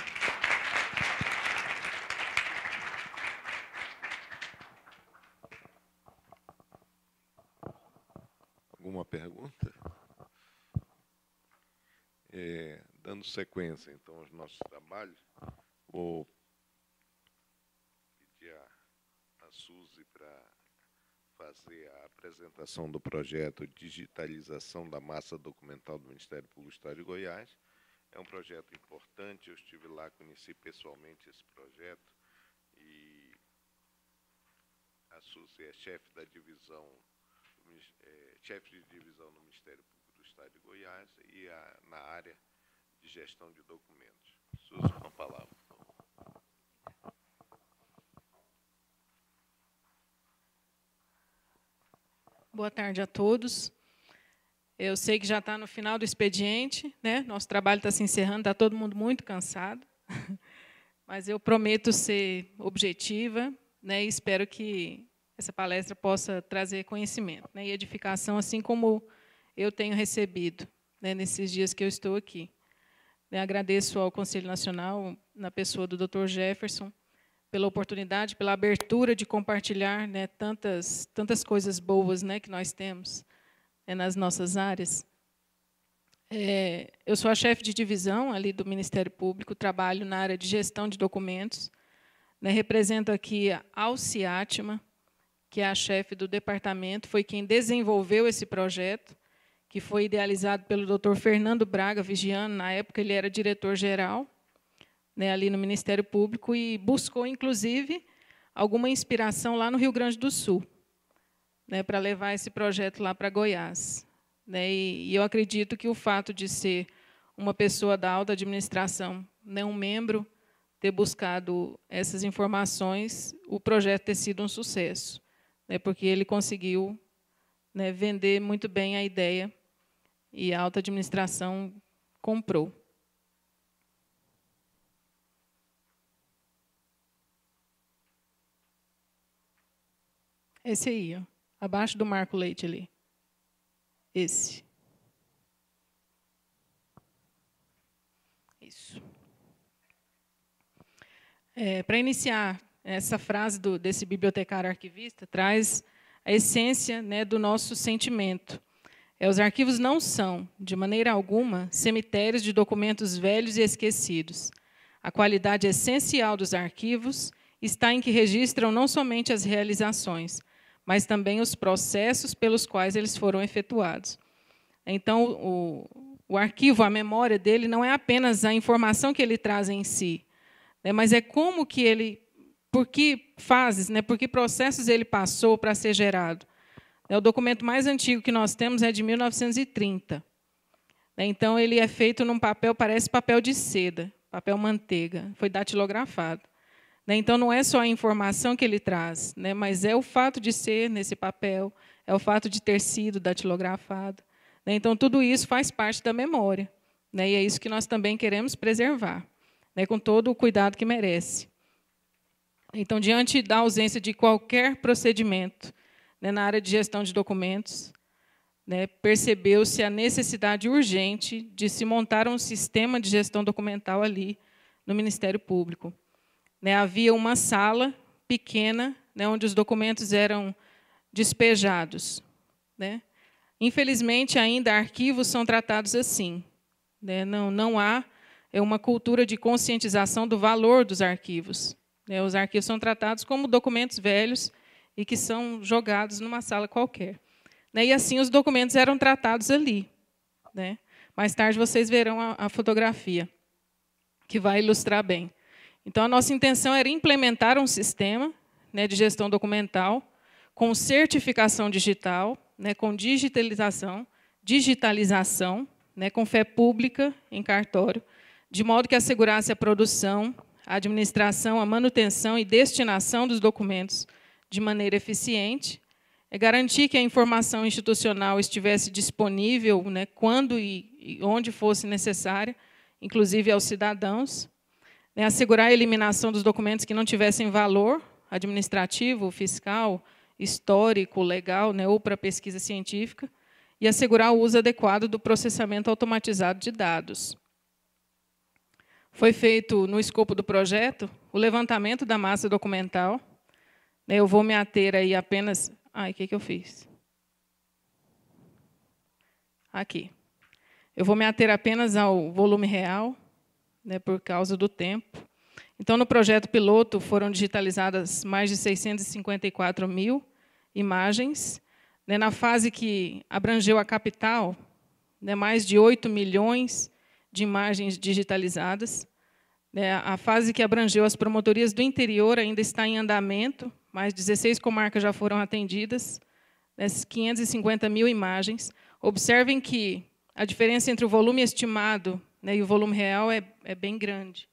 Alguma pergunta? É, dando sequência, então, aos nossos trabalhos. Vou pedir a, a Suzy para fazer a apresentação do projeto Digitalização da Massa Documental do Ministério Público do Estado de Goiás. É um projeto importante, eu estive lá, conheci pessoalmente esse projeto e a Suzy é chefe da divisão, é, chefe de divisão no Ministério Público do Estado de Goiás e a, na área de gestão de documentos. Suzy, com a palavra. Boa tarde a todos. Eu sei que já está no final do expediente, né? Nosso trabalho está se encerrando, está todo mundo muito cansado, [laughs] mas eu prometo ser objetiva, né? E espero que essa palestra possa trazer conhecimento, né? E edificação, assim como eu tenho recebido, né? Nesses dias que eu estou aqui. Eu agradeço ao Conselho Nacional, na pessoa do Dr. Jefferson, pela oportunidade, pela abertura de compartilhar né, tantas, tantas coisas boas né, que nós temos né, nas nossas áreas. É, eu sou a chefe de divisão ali do Ministério Público, trabalho na área de gestão de documentos, né, represento aqui a Alciatma, que é a chefe do departamento, foi quem desenvolveu esse projeto, que foi idealizado pelo Dr. Fernando Braga Vigiano, na época ele era diretor-geral, né, ali no Ministério Público e buscou, inclusive, alguma inspiração lá no Rio Grande do Sul, né, para levar esse projeto lá para Goiás. Né, e, e, eu acredito que o fato de ser uma pessoa da alta administração, né, um membro, ter buscado essas informações, o projeto ter sido um sucesso, né, porque ele conseguiu né, vender muito bem a ideia e a alta administração comprou. Esse aí, ó, abaixo do Marco Leite ali. Esse. Isso. É, Para iniciar, essa frase do, desse bibliotecário arquivista traz a essência né, do nosso sentimento. É, os arquivos não são, de maneira alguma, cemitérios de documentos velhos e esquecidos. A qualidade essencial dos arquivos está em que registram não somente as realizações, mas também os processos pelos quais eles foram efetuados. Então, o, o arquivo, a memória dele, não é apenas a informação que ele traz em si, né, mas é como que ele, por que fases, né, por que processos ele passou para ser gerado. É o documento mais antigo que nós temos é de 1930. Né, então, ele é feito num papel, parece papel de seda, papel manteiga, foi datilografado. Né? Então, não é só a informação que ele traz, né? mas é o fato de ser nesse papel, é o fato de ter sido datilografado. Né? Então, tudo isso faz parte da memória. Né? E é isso que nós também queremos preservar, né? com todo o cuidado que merece. Então, diante da ausência de qualquer procedimento né, na área de gestão de documentos, né, percebeu-se a necessidade urgente de se montar um sistema de gestão documental ali no Ministério Público né, havia uma sala pequena né, onde os documentos eram despejados. Né? Infelizmente, ainda arquivos são tratados assim. Né? Não, não há é uma cultura de conscientização do valor dos arquivos. Né? Os arquivos são tratados como documentos velhos e que são jogados numa sala qualquer. Né? E assim os documentos eram tratados ali. Né? Mais tarde vocês verão a, a fotografia, que vai ilustrar bem. Então, a nossa intenção era implementar um sistema né, de gestão documental com certificação digital, né, com digitalização, digitalização, né, com fé pública em cartório, de modo que assegurasse a produção, a administração, a manutenção e destinação dos documentos de maneira eficiente, é garantir que a informação institucional estivesse disponível né, quando e, e onde fosse necessária, inclusive aos cidadãos, né, assegurar a eliminação dos documentos que não tivessem valor administrativo, fiscal, histórico, legal, né, ou para pesquisa científica, e assegurar o uso adequado do processamento automatizado de dados. Foi feito, no escopo do projeto, o levantamento da massa documental. Né, eu vou me ater aí apenas... Ai, o que, que eu fiz? Aqui. Eu vou me ater apenas ao volume real, né, por causa do tempo. Então, no projeto piloto, foram digitalizadas mais de 654 mil imagens. Né, na fase que abrangeu a capital, né, mais de 8 milhões de imagens digitalizadas. Né, a fase que abrangeu as promotorias do interior ainda está em andamento, mais 16 comarcas já foram atendidas, dessas 550 mil imagens. Observem que a diferença entre o volume estimado né, e o volume real é, é bem grande.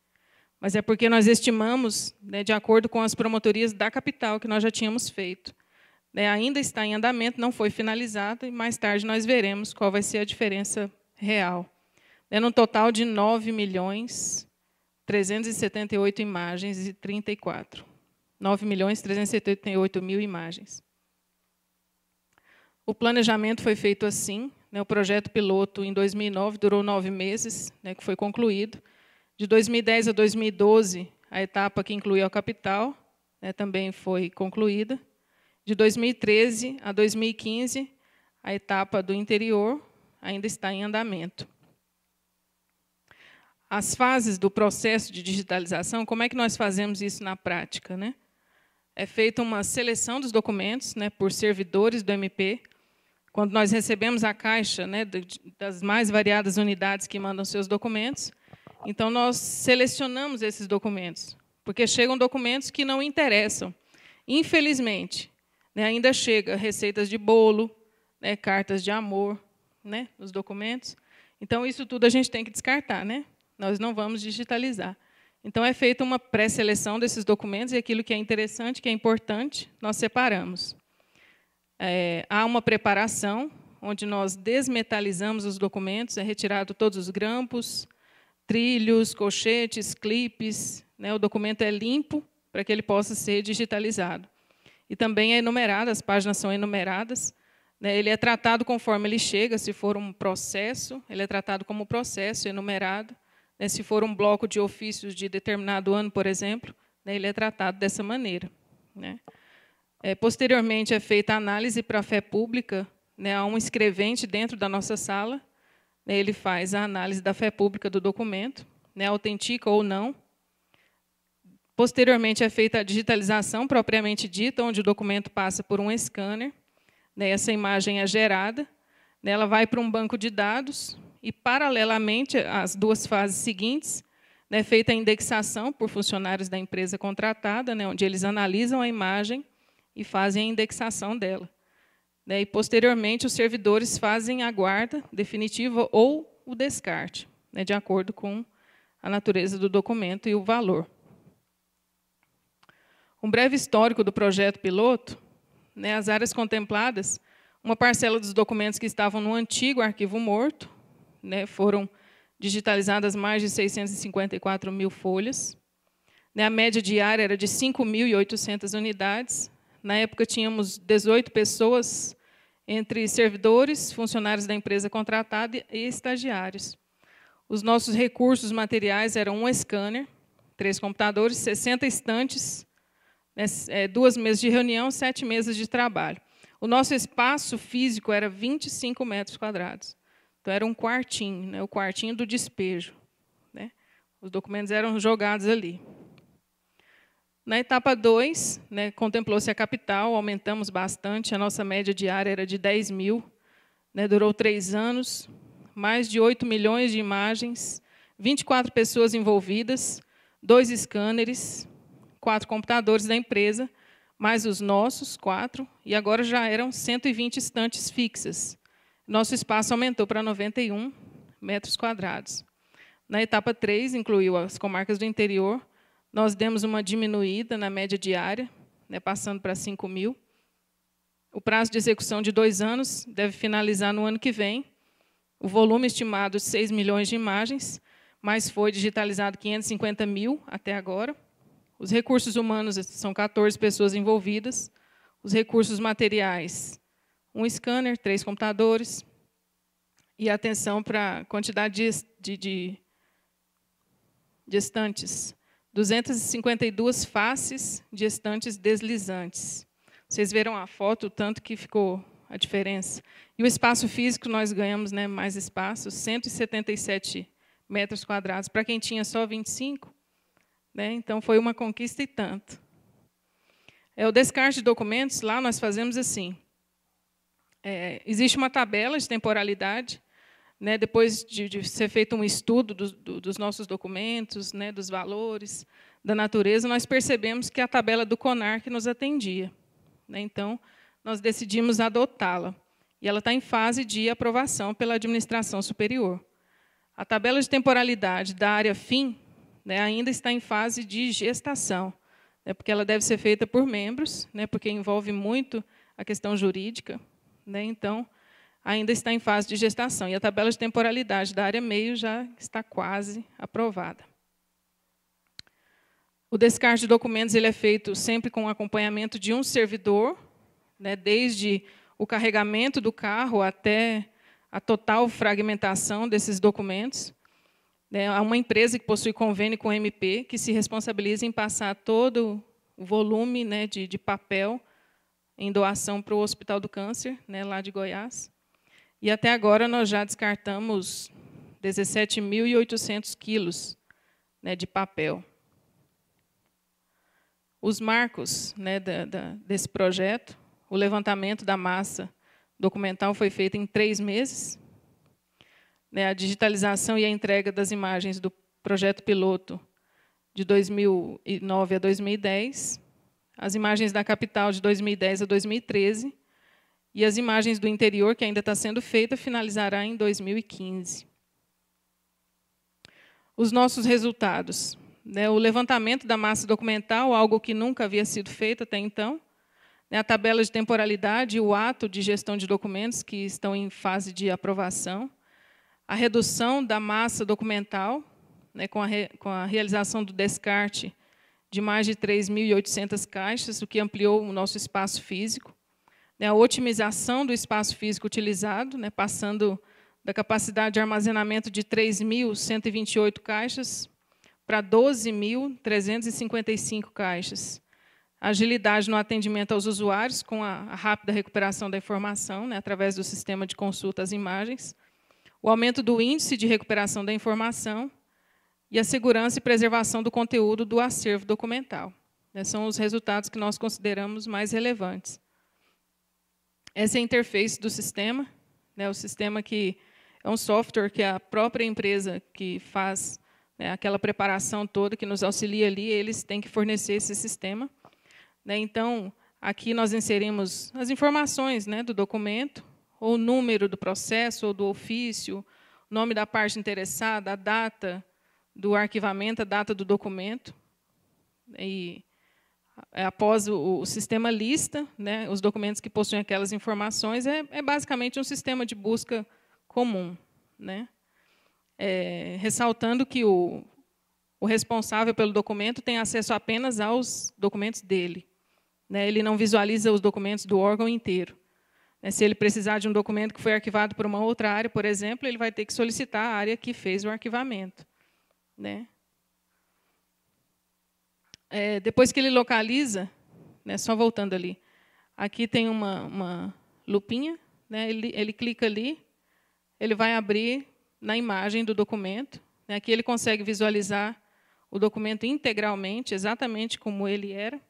Mas é porque nós estimamos, né, de acordo com as promotorias da capital, que nós já tínhamos feito. Né, ainda está em andamento, não foi finalizado, e mais tarde nós veremos qual vai ser a diferença real. É né, no total de 9 milhões 378 imagens e 34. 9 milhões 378 mil imagens. O planejamento foi feito assim, o projeto piloto, em 2009, durou nove meses, né, que foi concluído. De 2010 a 2012, a etapa que incluiu a capital né, também foi concluída. De 2013 a 2015, a etapa do interior ainda está em andamento. As fases do processo de digitalização, como é que nós fazemos isso na prática? Né? É feita uma seleção dos documentos né, por servidores do MP, quando nós recebemos a caixa né, das mais variadas unidades que mandam seus documentos, então nós selecionamos esses documentos, porque chegam documentos que não interessam. Infelizmente, né, ainda chega receitas de bolo, né, cartas de amor, né, nos documentos. Então isso tudo a gente tem que descartar, né? Nós não vamos digitalizar. Então é feita uma pré-seleção desses documentos e aquilo que é interessante, que é importante, nós separamos é, há uma preparação onde nós desmetalizamos os documentos, é retirado todos os grampos, trilhos, colchetes, clipes. Né? O documento é limpo para que ele possa ser digitalizado. E também é enumerado, as páginas são enumeradas. Né? Ele é tratado conforme ele chega, se for um processo, ele é tratado como processo, enumerado. Né? Se for um bloco de ofícios de determinado ano, por exemplo, né? ele é tratado dessa maneira. Né? É, posteriormente é feita a análise para a fé pública. Né, há um escrevente dentro da nossa sala. Né, ele faz a análise da fé pública do documento, né, autentica ou não. Posteriormente é feita a digitalização propriamente dita, onde o documento passa por um scanner. Né, essa imagem é gerada. Né, ela vai para um banco de dados e, paralelamente, às duas fases seguintes, é feita a indexação por funcionários da empresa contratada, né, onde eles analisam a imagem e fazem a indexação dela. Né? E, posteriormente, os servidores fazem a guarda definitiva ou o descarte, né? de acordo com a natureza do documento e o valor. Um breve histórico do projeto piloto. Né? as áreas contempladas, uma parcela dos documentos que estavam no antigo arquivo morto, foram digitalizadas mais de 654 mil folhas. A média diária era de 5.800 unidades, na época tínhamos 18 pessoas, entre servidores, funcionários da empresa contratada e estagiários. Os nossos recursos materiais eram um scanner, três computadores, 60 estantes, né, é, duas mesas de reunião, sete mesas de trabalho. O nosso espaço físico era 25 metros quadrados. Então, era um quartinho, né, o quartinho do despejo. Né? Os documentos eram jogados ali. Na etapa 2, né, contemplou-se a capital, aumentamos bastante, a nossa média diária era de 10 mil, né, durou três anos, mais de 8 milhões de imagens, 24 pessoas envolvidas, dois escâneres, quatro computadores da empresa, mais os nossos, quatro, e agora já eram 120 estantes fixas. Nosso espaço aumentou para 91 metros quadrados. Na etapa 3, incluiu as comarcas do interior, nós demos uma diminuída na média diária, né, passando para 5 mil. O prazo de execução de dois anos deve finalizar no ano que vem. O volume estimado é 6 milhões de imagens, mas foi digitalizado 550 mil até agora. Os recursos humanos são 14 pessoas envolvidas. Os recursos materiais, um scanner, três computadores. E atenção para a quantidade de, de, de 252 faces de estantes deslizantes. Vocês viram a foto, o tanto que ficou a diferença. E o espaço físico, nós ganhamos né, mais espaço, 177 metros quadrados. Para quem tinha só 25, né, então foi uma conquista e tanto. É, o descarte de documentos, lá nós fazemos assim. É, existe uma tabela de temporalidade, né, depois de, de, ser feito um estudo do, do, dos nossos documentos, né, dos valores, da natureza, nós percebemos que a tabela do CONARC nos atendia. Né, então, nós decidimos adotá-la. E ela está em fase de aprovação pela administração superior. A tabela de temporalidade da área FIM né, ainda está em fase de gestação, né, porque ela deve ser feita por membros, né, porque envolve muito a questão jurídica. então, ainda está em fase de gestação. E a tabela de temporalidade da área meio já está quase aprovada. O descarte de documentos ele é feito sempre com acompanhamento de um servidor, né, desde o carregamento do carro até a total fragmentação desses documentos. Né, há uma empresa que possui convênio com o MP, que se responsabiliza em passar todo o volume né, de, de papel em doação para o Hospital do Câncer, né, lá de Goiás. E até agora nós já descartamos 17.800 quilos né, de papel. Os marcos né, da, da, desse projeto, o levantamento da massa documental foi feito em três meses. Né, a digitalização e a entrega das imagens do projeto piloto de 2009 a 2010, as imagens da capital de 2010 a 2013 e as imagens do interior, que ainda está sendo feita, finalizará em 2015. Os nossos resultados. Né, o levantamento da massa documental, algo que nunca havia sido feito até então. Né, a tabela de temporalidade e o ato de gestão de documentos, que estão em fase de aprovação. A redução da massa documental, né, com, a re, com a realização do descarte de mais de 3.800 caixas, o que ampliou o nosso espaço físico né, a otimização do espaço físico utilizado, né, passando da capacidade de armazenamento de 3.128 caixas para 12.355 caixas. Agilidade no atendimento aos usuários, com a rápida recuperação da informação, né, através do sistema de consulta às imagens. O aumento do índice de recuperação da informação e a segurança e preservação do conteúdo do acervo documental. Né, são os resultados que nós consideramos mais relevantes. Essa é a interface do sistema, né, o sistema que é um software que a própria empresa que faz né, aquela preparação toda, que nos auxilia ali, eles têm que fornecer esse sistema. Né, então, aqui nós inserimos as informações né, do documento, ou o número do processo, ou do ofício, nome da parte interessada, a data do arquivamento, a data do documento. Né? E é, após o, o, sistema lista, né, os documentos que possuem aquelas informações, é, é basicamente um sistema de busca comum. Né? É, ressaltando que o, o responsável pelo documento tem acesso apenas aos documentos dele. Né? Ele não visualiza os documentos do órgão inteiro. Né? Se ele precisar de um documento que foi arquivado por uma outra área, por exemplo, ele vai ter que solicitar a área que fez o arquivamento. Né? é, depois que ele localiza, né, só voltando ali, aqui tem uma, uma lupinha, né, ele, ele clica ali, ele vai abrir na imagem do documento. Né, aqui ele consegue visualizar o documento integralmente, exatamente como ele era.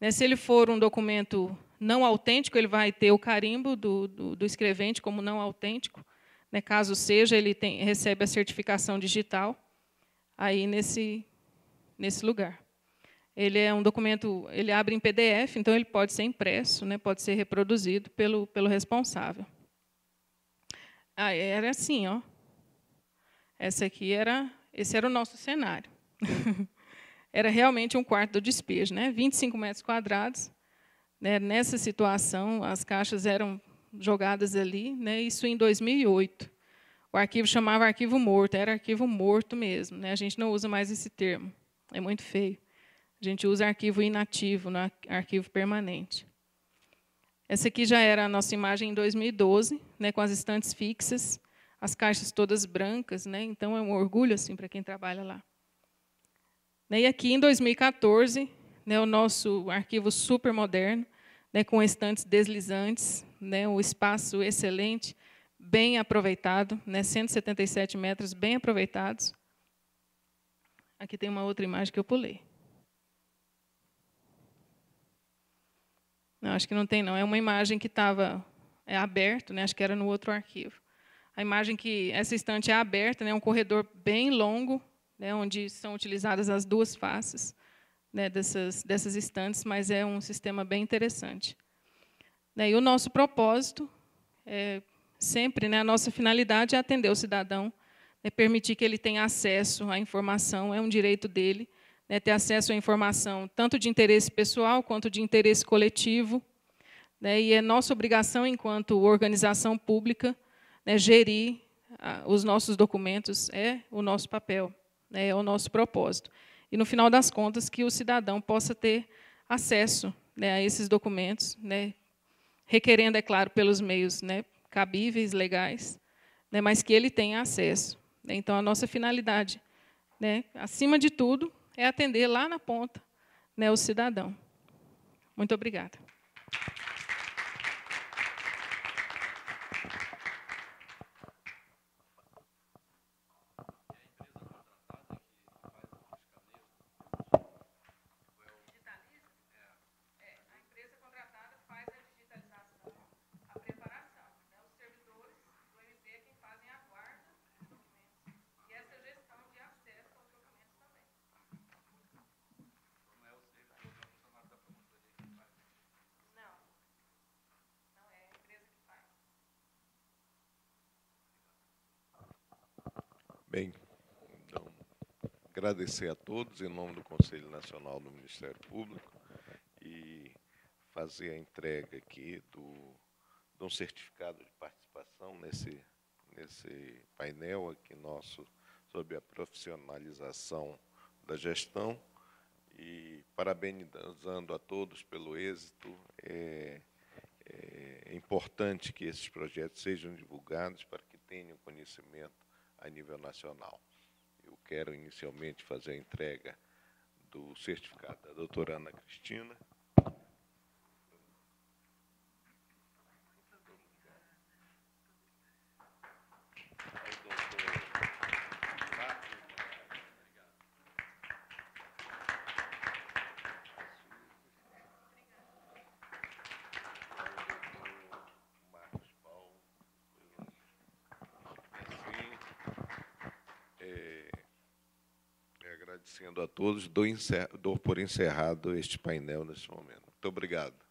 Né, se ele for um documento não autêntico, ele vai ter o carimbo do, do, do escrevente como não autêntico. Né, caso seja, ele tem, recebe a certificação digital aí nesse, nesse lugar. Ele é um documento, ele abre em PDF, então ele pode ser impresso, né, pode ser reproduzido pelo, pelo responsável. Ah, era assim, ó. Essa aqui era, esse era o nosso cenário. [laughs] era realmente um quarto do despejo, né? 25 metros quadrados. Né? Nessa situação, as caixas eram jogadas ali, né? Isso em 2008. O arquivo chamava arquivo morto, era arquivo morto mesmo, né? A gente não usa mais esse termo. É muito feio. A gente usa arquivo inativo, não né? arquivo permanente. Essa aqui já era a nossa imagem em 2012, né, com as estantes fixas, as caixas todas brancas, né? Então é um orgulho assim para quem trabalha lá. Né? E aqui em 2014, né, o nosso arquivo super moderno, né, com estantes deslizantes, né, um espaço excelente, bem aproveitado, né, 177 metros bem aproveitados. Aqui tem uma outra imagem que eu pulei. Não, acho que não tem, não. É uma imagem que estava é, aberto, né? acho que era no outro arquivo. A imagem que essa estante é aberta, né? um corredor bem longo, né? onde são utilizadas as duas faces né? dessas, dessas estantes, mas é um sistema bem interessante. Né? E o nosso propósito é sempre, né? a nossa finalidade é atender o cidadão, é permitir que ele tenha acesso à informação, é um direito dele, né, ter acesso à informação tanto de interesse pessoal quanto de interesse coletivo. Né, e é nossa obrigação, enquanto organização pública, né, gerir os nossos documentos, é o nosso papel, né, é o nosso propósito. E, no final das contas, que o cidadão possa ter acesso né, a esses documentos, né, requerendo, é claro, pelos meios cabíveis, legais, mas que ele tenha acesso. Então, a nossa finalidade, acima de tudo, é atender lá na ponta né, o cidadão. Muito obrigada. agradecer a todos em nome do Conselho Nacional do Ministério Público e fazer a entrega aqui do, de um certificado de participação nesse, nesse painel aqui nosso sobre a profissionalização da gestão e parabenizando a todos pelo êxito. É, é importante que esses projetos sejam divulgados para que tenham conhecimento a nível nacional quero inicialmente fazer a entrega do certificado da doutora Ana Cristina. todos, dou, encer, dou por encerrado este painel neste momento. Muito obrigado.